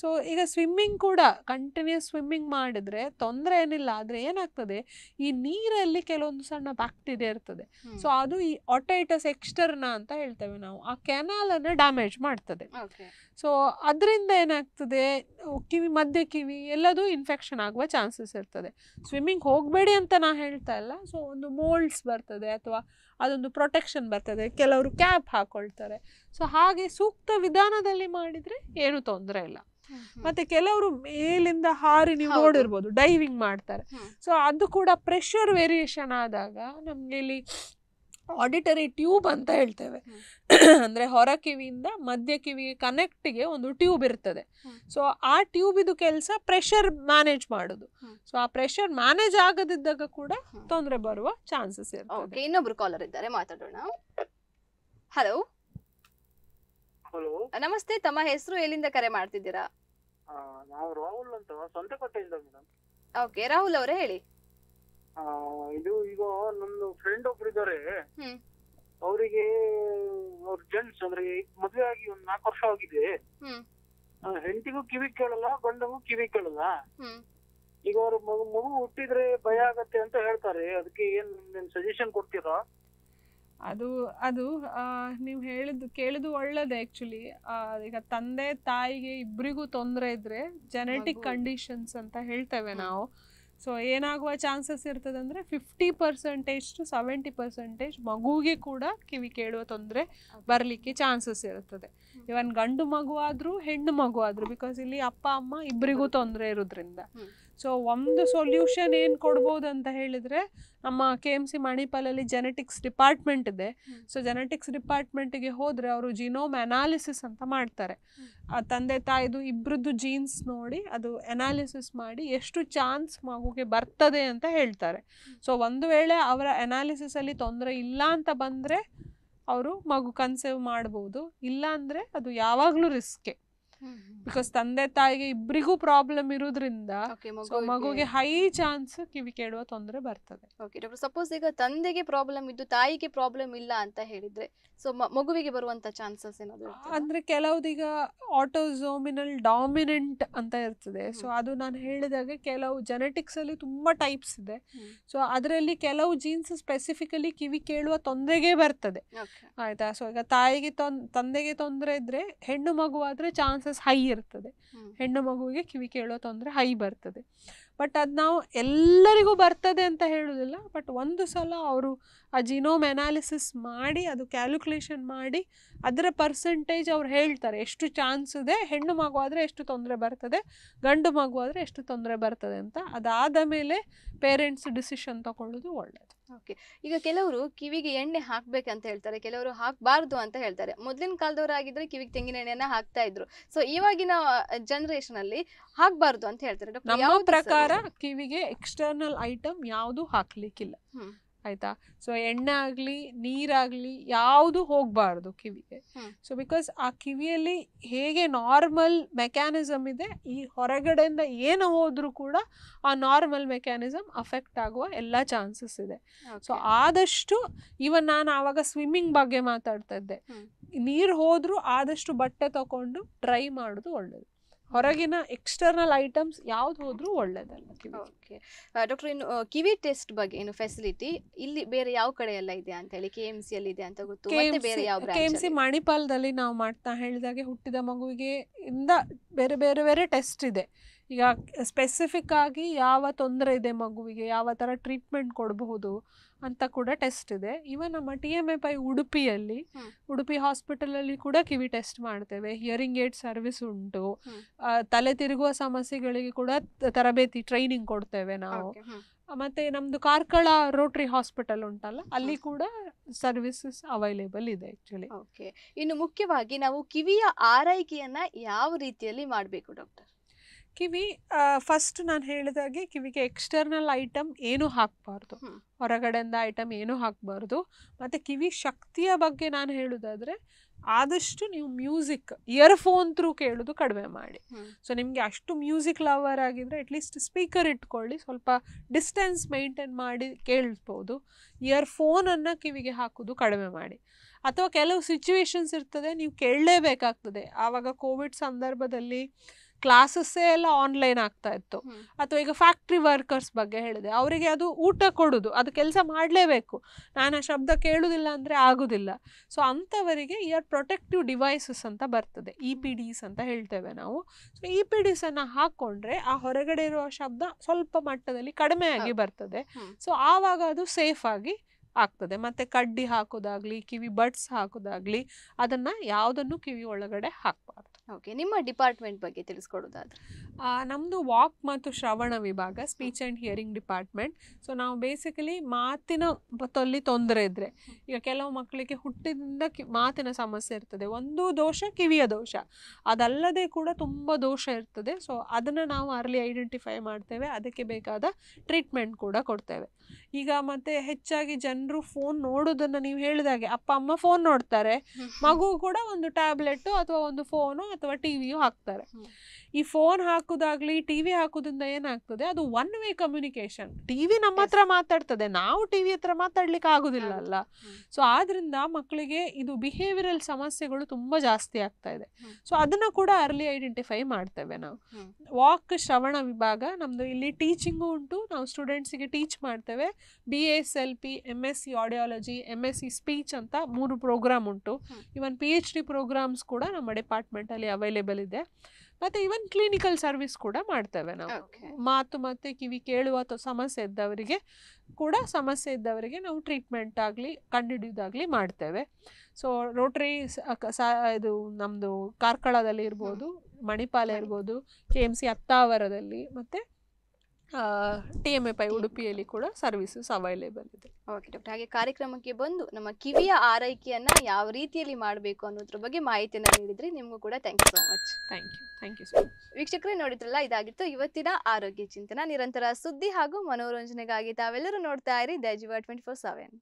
ಸೊ ಈಗ ಸ್ವಿಮ್ಮಿಂಗ್ ಕೂಡ ಕಂಟಿನ್ಯೂಸ್ ಸ್ವಿಮ್ಮಿಂಗ್ ಮಾಡಿದ್ರೆ ತೊಂದರೆ ಏನಿಲ್ಲ ಆದರೆ ಏನಾಗ್ತದೆ ಈ ನೀರಲ್ಲಿ ಕೆಲವೊಂದು ಸಣ್ಣ ಬ್ಯಾಕ್ಟೀರಿಯಾ ಇರ್ತದೆ ಸೊ ಅದು ಈ ಒಟೈಟಸ್ ಎಕ್ಸ್ಟರ್ನ ಅಂತ ಹೇಳ್ತೇವೆ ನಾವು ಆ ಕೆನಾಲನ್ನು ಡ್ಯಾಮೇಜ್ ಮಾಡ್ತದೆ ಸೊ ಅದರಿಂದ ಏನಾಗ್ತದೆ ಕಿವಿ ಮಧ್ಯ ಕಿವಿ ಎಲ್ಲದೂ ಇನ್ಫೆಕ್ಷನ್ ಆಗುವ ಚಾನ್ಸಸ್ ಇರ್ತದೆ ಸ್ವಿಮ್ಮಿಂಗ್ ಹೋಗಬೇಡಿ ಅಂತ ನಾ ಹೇಳ್ತಾ ಇಲ್ಲ ಸೊ ಒಂದು ಮೋಲ್ಡ್ಸ್ ಬರ್ತದೆ ಅಥವಾ ಅದೊಂದು ಪ್ರೊಟೆಕ್ಷನ್ ಬರ್ತದೆ ಕೆಲವರು ಕ್ಯಾಪ್ ಹಾಕೊಳ್ತಾರೆ ಸೊ ಹಾಗೆ ಸೂಕ್ತ ವಿಧಾನದಲ್ಲಿ ಮಾಡಿದರೆ ಏನು ತೊಂದರೆ ಇಲ್ಲ ಮತ್ತೆ ಕೆಲವರು ಮೇಲಿಂದ ಹಾರಿ ನೀವು ನೋಡಿರ್ಬೋದು ಡೈವಿಂಗ್ ಮಾಡ್ತಾರೆ ಸೊ ಅದು ಕೂಡ ಪ್ರೆಷರ್ ವೇರಿಯೇಷನ್ ಆದಾಗ ನಮ್ಗೆ ಇಲ್ಲಿ ಆಡಿಟರಿ ಟ್ಯೂಬ್ ಅಂತ ಹೇಳ್ತೇವೆ ಅಂದರೆ ಹೊರ ಕಿವಿಯಿಂದ ಮಧ್ಯ ಕಿವಿ ಕನೆಕ್ಟಿಗೆ ಒಂದು ಟ್ಯೂಬ್ ಇರ್ತದೆ ಸೊ ಆ ಟ್ಯೂಬ್ ಇದು ಕೆಲಸ ಪ್ರೆಷರ್ ಮ್ಯಾನೇಜ್ ಮಾಡೋದು ಸೊ ಆ ಪ್ರೆಷರ್ ಮ್ಯಾನೇಜ್ ಆಗದಿದ್ದಾಗ ಕೂಡ ತೊಂದರೆ ಬರುವ ಚಾನ್ಸಸ್ ಇರ್ತದೆ ಇನ್ನೊಬ್ರು ಕಾಲರ್ ಇದ್ದಾರೆ ಮಾತಾಡೋಣ ಹಲೋ ಹಲೋ ನಮಸ್ತೆ ತಮ್ಮ ಹೆಸರು ಎಲ್ಲಿಂದ ಕರೆ ಮಾಡ್ತಿದ್ದೀರಾ ನಾವು ರಾಹುಲ್ ಅಂತ ಮೇಡಮ್ ಓಕೆ ರಾಹುಲ್ ಅವರೇ ಹೇಳಿ ಆ ಇದು ಈಗ ನಮ್ದು ಫ್ರೆಂಡ್ ಒಬ್ರು ಇದ್ದಾರೆ ಅವ್ರಿಗೆ ಅವರಿಗೆ ಅವ್ರ ಜೆಂಟ್ಸ್ ಅಂದ್ರೆ ಮದುವೆ ಆಗಿ ಒಂದ್ ನಾಲ್ಕು ವರ್ಷ ಆಗಿದೆ ಆ, ಹೆಂಡತಿಗೂ ಕಿವಿ ಕೇಳಲ್ಲ ಗಂಡಗೂ ಕಿವಿ ಕೇಳಲ್ಲ ಈಗ ಅವ್ರ ಮಗು ಮಗು ಹುಟ್ಟಿದ್ರೆ ಭಯ ಆಗತ್ತೆ ಅಂತ ಹೇಳ್ತಾರೆ ಅದಕ್ಕೆ ಏನ್ ನಿಮ್ ಸಜೆಷನ್ ಕೊಡ್ತೀರಾ ಅದು ಅದು ನೀವು ಹೇಳಿದ್ದು ಕೇಳಿದ್ದು ಒಳ್ಳೇದೇ ಆ್ಯಕ್ಚುಲಿ ಈಗ ತಂದೆ ತಾಯಿಗೆ ಇಬ್ರಿಗೂ ತೊಂದರೆ ಇದ್ರೆ ಜೆನೆಟಿಕ್ ಕಂಡೀಷನ್ಸ್ ಅಂತ ಹೇಳ್ತೇವೆ ನಾವು ಸೊ ಏನಾಗುವ ಚಾನ್ಸಸ್ ಇರ್ತದಂದ್ರೆ fifty percentage to seventy percentage ಮಗುವಿಗೆ ಕೂಡ ಕಿವಿ ಕೇಳುವ ತೊಂದರೆ ಬರಲಿಕ್ಕೆ ಚಾನ್ಸಸ್ ಇರ್ತದೆ ಇವನ್ ಗಂಡು ಮಗು ಹೆಣ್ಣು ಮಗು ಆದರೂ ಬಿಕಾಸ್ ಇಲ್ಲಿ ಅಪ್ಪ ಅಮ್ಮ ಇಬ್ಬರಿಗೂ ತೊಂದರೆ ಇರೋದ್ರಿಂದ ಸೊ ಒಂದು ಸೊಲ್ಯೂಷನ್ ಏನು ಕೊಡ್ಬೋದು ಅಂತ ಹೇಳಿದರೆ ನಮ್ಮ ಕೆ ಎಮ್ ಸಿ ಮಣಿಪಾಲಲ್ಲಿ ಜೆನೆಟಿಕ್ಸ್ ಡಿಪಾರ್ಟ್ಮೆಂಟ್ ಇದೆ ಸೊ ಜೆನೆಟಿಕ್ಸ್ ಡಿಪಾರ್ಟ್ಮೆಂಟಿಗೆ ಹೋದರೆ ಅವರು ಜಿನೋಮ್ ಅನಾಲಿಸಿಸ್ ಅಂತ ಮಾಡ್ತಾರೆ ಆ ತಂದೆ ತಾಯಿದು ಇಬ್ಬರದ್ದು ಜೀನ್ಸ್ ನೋಡಿ ಅದು ಅನಾಲಿಸಿಸ್ ಮಾಡಿ ಎಷ್ಟು ಚಾನ್ಸ್ ಮಗುಗೆ ಬರ್ತದೆ ಅಂತ ಹೇಳ್ತಾರೆ ಸೊ ಒಂದು ವೇಳೆ ಅವರ ಅನಾಲಿಸಿಸಲ್ಲಿ ತೊಂದರೆ ಇಲ್ಲ ಅಂತ ಬಂದರೆ ಅವರು ಮಗು ಕನ್ಸೇವ್ ಮಾಡ್ಬೋದು ಇಲ್ಲ ಅದು ಯಾವಾಗಲೂ ರಿಸ್ಕೆ ಬಿಕಾಸ್ ತಂದೆ ತಾಯಿಗೆ ಇಬ್ಬರಿಗೂ ಪ್ರಾಬ್ಲಮ್ ಇರೋದ್ರಿಂದ ಮಗುಗೆ ಹೈ ಚಾನ್ಸ್ ಕಿವಿ ಕೇಳುವ ತೊಂದರೆ ಬರ್ತದೆ ಸಪೋಸ್ ಈಗ ತಂದೆಗೆ ಪ್ರಾಬ್ಲಮ್ ಇದ್ದು ತಾಯಿಗೆ ಪ್ರಾಬ್ಲಮ್ ಇಲ್ಲ ಅಂತ ಹೇಳಿದ್ರೆ ಸೊ ಮಗುವಿಗೆ ಬರುವಂತ ಚಾನ್ಸಸ್ ಏನಾದ್ರು ಅಂದ್ರೆ ಕೆಲವ್ದೀಗ ಆಟೋಝೋಮಿನಲ್ ಡಾಮಿನೆಂಟ್ ಅಂತ ಇರ್ತದೆ ಸೊ ಅದು ನಾನು ಹೇಳಿದಾಗ ಕೆಲವು ಜೆನೆಟಿಕ್ಸ್ ಅಲ್ಲಿ ತುಂಬಾ ಟೈಪ್ಸ್ ಇದೆ ಸೊ ಅದರಲ್ಲಿ ಕೆಲವು ಜೀನ್ಸ್ ಸ್ಪೆಸಿಫಿಕಲಿ ಕಿವಿ ಕೇಳುವ ತೊಂದರೆಗೆ ಬರ್ತದೆ ಆಯ್ತಾ ಸೊ ಈಗ ತಾಯಿಗೆ ತೊಂದ್ ತಂದೆಗೆ ತೊಂದರೆ ಇದ್ರೆ ಹೆಣ್ಣು ಮಗು ಚಾನ್ಸಸ್ ಚಾನ್ಸಸ್ ಹೈ ಇರ್ತದೆ ಹೆಣ್ಣು ಮಗುವಿಗೆ ಕಿವಿ ಕೇಳೋ ತೊಂದರೆ ಹೈ ಬರ್ತದೆ ಬಟ್ ಅದು ನಾವು ಎಲ್ಲರಿಗೂ ಬರ್ತದೆ ಅಂತ ಹೇಳೋದಿಲ್ಲ ಬಟ್ ಒಂದು ಸಲ ಅವರು ಆ ಜಿನೋಮ್ ಅನಾಲಿಸಿಸ್ ಮಾಡಿ ಅದು ಕ್ಯಾಲ್ಕುಲೇಷನ್ ಮಾಡಿ ಅದರ ಪರ್ಸೆಂಟೇಜ್ ಅವ್ರು ಹೇಳ್ತಾರೆ ಎಷ್ಟು ಚಾನ್ಸ್ ಇದೆ ಹೆಣ್ಣು ಮಗು ಆದರೆ ಎಷ್ಟು ತೊಂದರೆ ಬರ್ತದೆ ಗಂಡು ಮಗು ಆದರೆ ಎಷ್ಟು ತೊಂದರೆ ಬರ್ತದೆ ಅಂತ ಅದಾದ ಮೇಲೆ ಪೇರೆಂಟ್ಸ್ ಡಿಸಿಷನ್ ತಗೊಳ್ಳೋದು ಒಳ್ಳೆಯದು ಓಕೆ ಈಗ ಕೆಲವರು ಕಿವಿಗೆ ಎಣ್ಣೆ ಹಾಕ್ಬೇಕಂತ ಹೇಳ್ತಾರೆ ಕೆಲವರು ಹಾಕ್ಬಾರ್ದು ಅಂತ ಹೇಳ್ತಾರೆ ಮೊದಲಿನ ಕಾಲದವರಾಗಿದ್ರೆ ಕಿವಿಗೆ ತೆಂಗಿನ ಎಣ್ಣೆನ ಹಾಕ್ತಾ ಇದ್ರು ಸೊ ಇವಾಗಿನ ಜನರೇಷನ್ ಅಲ್ಲಿ ಹಾಕ್ಬಾರ್ದು ಅಂತ ಹೇಳ್ತಾರೆ ಪ್ರಕಾರ ಕಿವಿಗೆ ಎಕ್ಸ್ಟರ್ನಲ್ ಐಟಮ್ ಯಾವುದು ಹಾಕ್ಲಿಕ್ಕಿಲ್ಲ ಆಯ್ತಾ ಸೊ ಎಣ್ಣೆ ಆಗಲಿ ನೀರಾಗಲಿ ಯಾವುದು ಹೋಗಬಾರ್ದು ಕಿವಿಗೆ ಸೊ ಬಿಕಾಸ್ ಆ ಕಿವಿಯಲ್ಲಿ ಹೇಗೆ ನಾರ್ಮಲ್ ಮೆಕ್ಯಾನಿಸಮ್ ಇದೆ ಈ ಹೊರಗಡೆಯಿಂದ ಏನು ಹೋದರೂ ಕೂಡ ಆ ನಾರ್ಮಲ್ ಮೆಕ್ಯಾನಿಸಮ್ ಅಫೆಕ್ಟ್ ಆಗುವ ಎಲ್ಲ ಚಾನ್ಸಸ್ ಇದೆ ಸೊ ಆದಷ್ಟು ಇವನ್ ನಾನು ಆವಾಗ ಸ್ವಿಮ್ಮಿಂಗ್ ಬಗ್ಗೆ ಮಾತಾಡ್ತಾ ಇದ್ದೆ ನೀರು ಹೋದರೂ ಆದಷ್ಟು ಬಟ್ಟೆ ತಗೊಂಡು ಟ್ರೈ ಮಾಡೋದು ಒಳ್ಳೆಯದು ಹೊರಗಿನ ಎಕ್ಸ್ಟರ್ನಲ್ ಐಟಮ್ಸ್ ಯಾವ್ದು ಹೋದ್ರೂ ಒಳ್ಳೇದಲ್ಲ ಕಿವಿ ಓಕೆ ಡಾಕ್ಟರ್ ಇನ್ನು ಕಿವಿ ಟೆಸ್ಟ್ ಬಗ್ಗೆ ಏನು ಫೆಸಿಲಿಟಿ ಇಲ್ಲಿ ಬೇರೆ ಯಾವ ಕಡೆ ಎಲ್ಲ ಇದೆ ಅಂತ ಹೇಳಿ ಕೆ ಎಮ್ ಸಿ ಅಲ್ಲಿ ಇದೆ ಅಂತ ಗೊತ್ತು ಬೇರೆ ಕೆ ಎಮ್ ಸಿ ಮಣಿಪಾಲದಲ್ಲಿ ನಾವು ಮಾಡ್ತಾ ಹೇಳಿದಾಗೆ ಹುಟ್ಟಿದ ಮಗುವಿಗೆ ಇಂದ ಬೇರೆ ಬೇರೆ ಬೇರೆ ಟೆಸ್ಟ್ ಇದೆ ಈಗ ಸ್ಪೆಸಿಫಿಕ್ ಆಗಿ ಯಾವ ತೊಂದರೆ ಇದೆ ಮಗುವಿಗೆ ಯಾವ ಥರ ಟ್ರೀಟ್ಮೆಂಟ್ ಕೊಡಬಹುದು ಅಂತ ಕೂಡ ಟೆಸ್ಟ್ ಇದೆ ಇವನ್ ನಮ್ಮ ಟಿ ಎಮ್ ಎ ಪೈ ಉಡುಪಿಯಲ್ಲಿ ಉಡುಪಿ ಹಾಸ್ಪಿಟಲಲ್ಲಿ ಕೂಡ ಕಿವಿ ಟೆಸ್ಟ್ ಮಾಡ್ತೇವೆ ಹಿಯರಿಂಗ್ ಏಡ್ ಸರ್ವಿಸ್ ಉಂಟು ತಲೆ ತಿರುಗುವ ಸಮಸ್ಯೆಗಳಿಗೆ ಕೂಡ ತರಬೇತಿ ಟ್ರೈನಿಂಗ್ ಕೊಡ್ತೇವೆ ನಾವು ಮತ್ತೆ ನಮ್ದು ಕಾರ್ಕಳ ರೋಟರಿ ಹಾಸ್ಪಿಟಲ್ ಉಂಟಲ್ಲ ಅಲ್ಲಿ ಕೂಡ ಸರ್ವಿಸಸ್ ಅವೈಲೇಬಲ್ ಇದೆ ಆಕ್ಚುಲಿ ಇನ್ನು ಮುಖ್ಯವಾಗಿ ನಾವು ಕಿವಿಯ ಆರೈಕೆಯನ್ನ ಯಾವ ರೀತಿಯಲ್ಲಿ ಮಾಡಬೇಕು ಡಾಕ್ಟರ್ ಕಿವಿ ಫಸ್ಟ್ ನಾನು ಹೇಳಿದಾಗೆ ಕಿವಿಗೆ ಎಕ್ಸ್ಟರ್ನಲ್ ಐಟಮ್ ಏನೂ ಹಾಕಬಾರ್ದು ಹೊರಗಡೆಯಿಂದ ಐಟಮ್ ಏನೂ ಹಾಕಬಾರ್ದು ಮತ್ತು ಕಿವಿ ಶಕ್ತಿಯ ಬಗ್ಗೆ ನಾನು ಹೇಳೋದಾದರೆ ಆದಷ್ಟು ನೀವು ಮ್ಯೂಸಿಕ್ ಇಯರ್ಫೋನ್ ಥ್ರೂ ಕೇಳೋದು ಕಡಿಮೆ ಮಾಡಿ ಸೊ ನಿಮಗೆ ಅಷ್ಟು ಮ್ಯೂಸಿಕ್ ಲವರ್ ಆಗಿದ್ದರೆ ಅಟ್ಲೀಸ್ಟ್ ಸ್ಪೀಕರ್ ಇಟ್ಕೊಳ್ಳಿ ಸ್ವಲ್ಪ ಡಿಸ್ಟೆನ್ಸ್ ಮೇಂಟೈನ್ ಮಾಡಿ ಕೇಳಿಸ್ಬೋದು ಇಯರ್ಫೋನನ್ನು ಕಿವಿಗೆ ಹಾಕೋದು ಕಡಿಮೆ ಮಾಡಿ ಅಥವಾ ಕೆಲವು ಸಿಚುವೇಶನ್ಸ್ ಇರ್ತದೆ ನೀವು ಕೇಳಲೇಬೇಕಾಗ್ತದೆ ಆವಾಗ ಕೋವಿಡ್ ಸಂದರ್ಭದಲ್ಲಿ ಕ್ಲಾಸಸ್ಸೇ ಎಲ್ಲ ಆನ್ಲೈನ್ ಆಗ್ತಾ ಇತ್ತು ಅಥವಾ ಈಗ ಫ್ಯಾಕ್ಟ್ರಿ ವರ್ಕರ್ಸ್ ಬಗ್ಗೆ ಹೇಳಿದೆ ಅವರಿಗೆ ಅದು ಊಟ ಕೊಡೋದು ಅದು ಕೆಲಸ ಮಾಡಲೇಬೇಕು ನಾನು ಆ ಶಬ್ದ ಕೇಳುವುದಿಲ್ಲ ಅಂದರೆ ಆಗೋದಿಲ್ಲ ಸೊ ಅಂಥವರಿಗೆ ಇಯರ್ ಪ್ರೊಟೆಕ್ಟಿವ್ ಡಿವೈಸಸ್ ಅಂತ ಬರ್ತದೆ ಇ ಪಿ ಡಿಸ್ ಅಂತ ಹೇಳ್ತೇವೆ ನಾವು ಸೊ ಇ e ಪಿ ಡಿಸನ್ನು ಹಾಕ್ಕೊಂಡ್ರೆ ಆ ಹೊರಗಡೆ ಇರುವ ಶಬ್ದ ಸ್ವಲ್ಪ ಮಟ್ಟದಲ್ಲಿ ಕಡಿಮೆ ಆಗಿ ಬರ್ತದೆ ಸೊ ಆವಾಗ ಅದು ಸೇಫ್ ಆಗಿ ಆಗ್ತದೆ ಮತ್ತು ಕಡ್ಡಿ ಹಾಕೋದಾಗಲಿ ಕಿವಿ ಬಡ್ಸ್ ಹಾಕೋದಾಗಲಿ ಅದನ್ನು ಯಾವುದನ್ನು ಕಿವಿ ಒಳಗಡೆ ಹಾಕಬಾರ್ದು ಓಕೆ ನಿಮ್ಮ ಡಿಪಾರ್ಟ್ಮೆಂಟ್ ಬಗ್ಗೆ ತಿಳಿಸ್ಕೊಡೋದಾದ್ರೆ ನಮ್ಮದು ವಾಕ್ ಮತ್ತು ಶ್ರವಣ ವಿಭಾಗ speech and hearing department so ನಾವು ಬೇಸಿಕಲಿ ಮಾತಿನ ತೊಲ್ಲಿ ತೊಂದರೆ ಇದ್ದರೆ ಈಗ ಕೆಲವು ಮಕ್ಕಳಿಗೆ ಹುಟ್ಟಿದಿಂದ ಮಾತಿನ ಸಮಸ್ಯೆ ಇರ್ತದೆ ಒಂದು ದೋಷ ಕಿವಿಯ ದೋಷ ಅದಲ್ಲದೆ ಕೂಡ ತುಂಬ ದೋಷ ಇರ್ತದೆ ಸೊ ಅದನ್ನು ನಾವು ಅರ್ಲಿ ಐಡೆಂಟಿಫೈ ಮಾಡ್ತೇವೆ ಅದಕ್ಕೆ ಬೇಕಾದ ಟ್ರೀಟ್ಮೆಂಟ್ ಕೂಡ ಕೊಡ್ತೇವೆ ಈಗ ಮತ್ತು ಹೆಚ್ಚಾಗಿ ಜನ ಜನರು ಫೋನ್ ನೋಡೋದನ್ನ ನೀವು ಹೇಳಿದಾಗೆ ಅಪ್ಪ ಅಮ್ಮ ಫೋನ್ ನೋಡ್ತಾರೆ ಮಗು ಕೂಡ ಒಂದು ಟ್ಯಾಬ್ಲೆಟ್ ಅಥವಾ ಒಂದು ಫೋನು ಅಥವಾ ಟಿವಿಯು ಹಾಕ್ತಾರೆ ಈ ಫೋನ್ ಹಾಕೋದಾಗ್ಲಿ ಟಿ ವಿ ಹಾಕೋದ್ರಿಂದ ಏನಾಗ್ತದೆ ಅದು one way communication T V ನಮ್ಮ ಹತ್ರ ಮಾತಾಡ್ತದೆ ನಾವು ಟಿ ವಿ ಹತ್ರ ಮಾತಾಡ್ಲಿಕ್ಕೆ ಆಗೋದಿಲ್ಲ ಅಲ್ಲ ಸೊ ಆದ್ರಿಂದ ಮಕ್ಕಳಿಗೆ ಇದು ಬಿಹೇವಿಯರಲ್ ಸಮಸ್ಯೆಗಳು ತುಂಬ ಜಾಸ್ತಿ ಆಗ್ತಾ ಇದೆ ಸೊ ಅದನ್ನು ಕೂಡ ಅರ್ಲಿ ಐಡೆಂಟಿಫೈ ಮಾಡ್ತೇವೆ ನಾವು ವಾಕ್ ಶ್ರವಣ ವಿಭಾಗ ನಮ್ಮದು ಇಲ್ಲಿ ಟೀಚಿಂಗು ಉಂಟು ನಾವು ಸ್ಟೂಡೆಂಟ್ಸಿಗೆ ಟೀಚ್ ಮಾಡ್ತೇವೆ B S L P M S C audiology M S C speech ಅಂತ ಮೂರು ಪ್ರೋಗ್ರಾಮ್ ಉಂಟು even P H D programs ಕೂಡ ನಮ್ಮ ಡಿಪಾರ್ಟ್ಮೆಂಟಲ್ಲಿ ಅವೈಲೇಬಲ್ ಇದೆ ಮತ್ತು ಇವನ್ ಕ್ಲಿನಿಕಲ್ ಸರ್ವಿಸ್ ಕೂಡ ಮಾಡ್ತೇವೆ ನಾವು ಮಾತು ಮತ್ತೆ ಕಿವಿ ಕೇಳುವ ಸಮಸ್ಯೆ ಇದ್ದವರಿಗೆ ಕೂಡ ಸಮಸ್ಯೆ ಇದ್ದವರಿಗೆ ನಾವು ಟ್ರೀಟ್ಮೆಂಟ್ ಆಗಲಿ ಕಂಡುಹಿಡಿಯೋದಾಗಲಿ ಮಾಡ್ತೇವೆ ಸೊ ರೋಟ್ರಿ ಇದು ನಮ್ಮದು ಕಾರ್ಕಳದಲ್ಲಿ ಇರ್ಬೋದು ಮಣಿಪಾಲ ಇರ್ಬೋದು ಕೆ ಎಮ್ ಸಿ ಅತ್ತಾವರದಲ್ಲಿ ಮತ್ತು ಟಿ ಎಮ್ ಉಡುಪಿಯಲ್ಲಿ ಕೂಡ ಸರ್ವಿಸಸ್ ಅವೈಲೇಬಲ್ ಇದೆ ಓಕೆ ಡಾಕ್ಟರ್ ಹಾಗೆ ಕಾರ್ಯಕ್ರಮಕ್ಕೆ ಬಂದು ನಮ್ಮ ಕಿವಿಯ ಆರೈಕೆಯನ್ನು ಯಾವ ರೀತಿಯಲ್ಲಿ ಮಾಡಬೇಕು ಅನ್ನೋದ್ರ ಬಗ್ಗೆ ಮಾಹಿತಿಯನ್ನು ನೀಡಿದ್ರಿ ನಿಮಗೂ ಕೂಡ thank you so much thank you thank you so much ವೀಕ್ಷಕರೇ ನೋಡಿದ್ರಲ್ಲ ಇದಾಗಿತ್ತು ಇವತ್ತಿನ ಆರೋಗ್ಯ ಚಿಂತನ ನಿರಂತರ ಸುದ್ದಿ ಹಾಗೂ ಮನೋರಂಜನೆಗಾಗಿ ತಾವೆಲ್ಲರೂ ನೋಡ್ತಾ ಇರಿ ದೈಜಿವ ಟ್ವೆಂಟಿ ಫೋರ್ ಸೆವೆನ್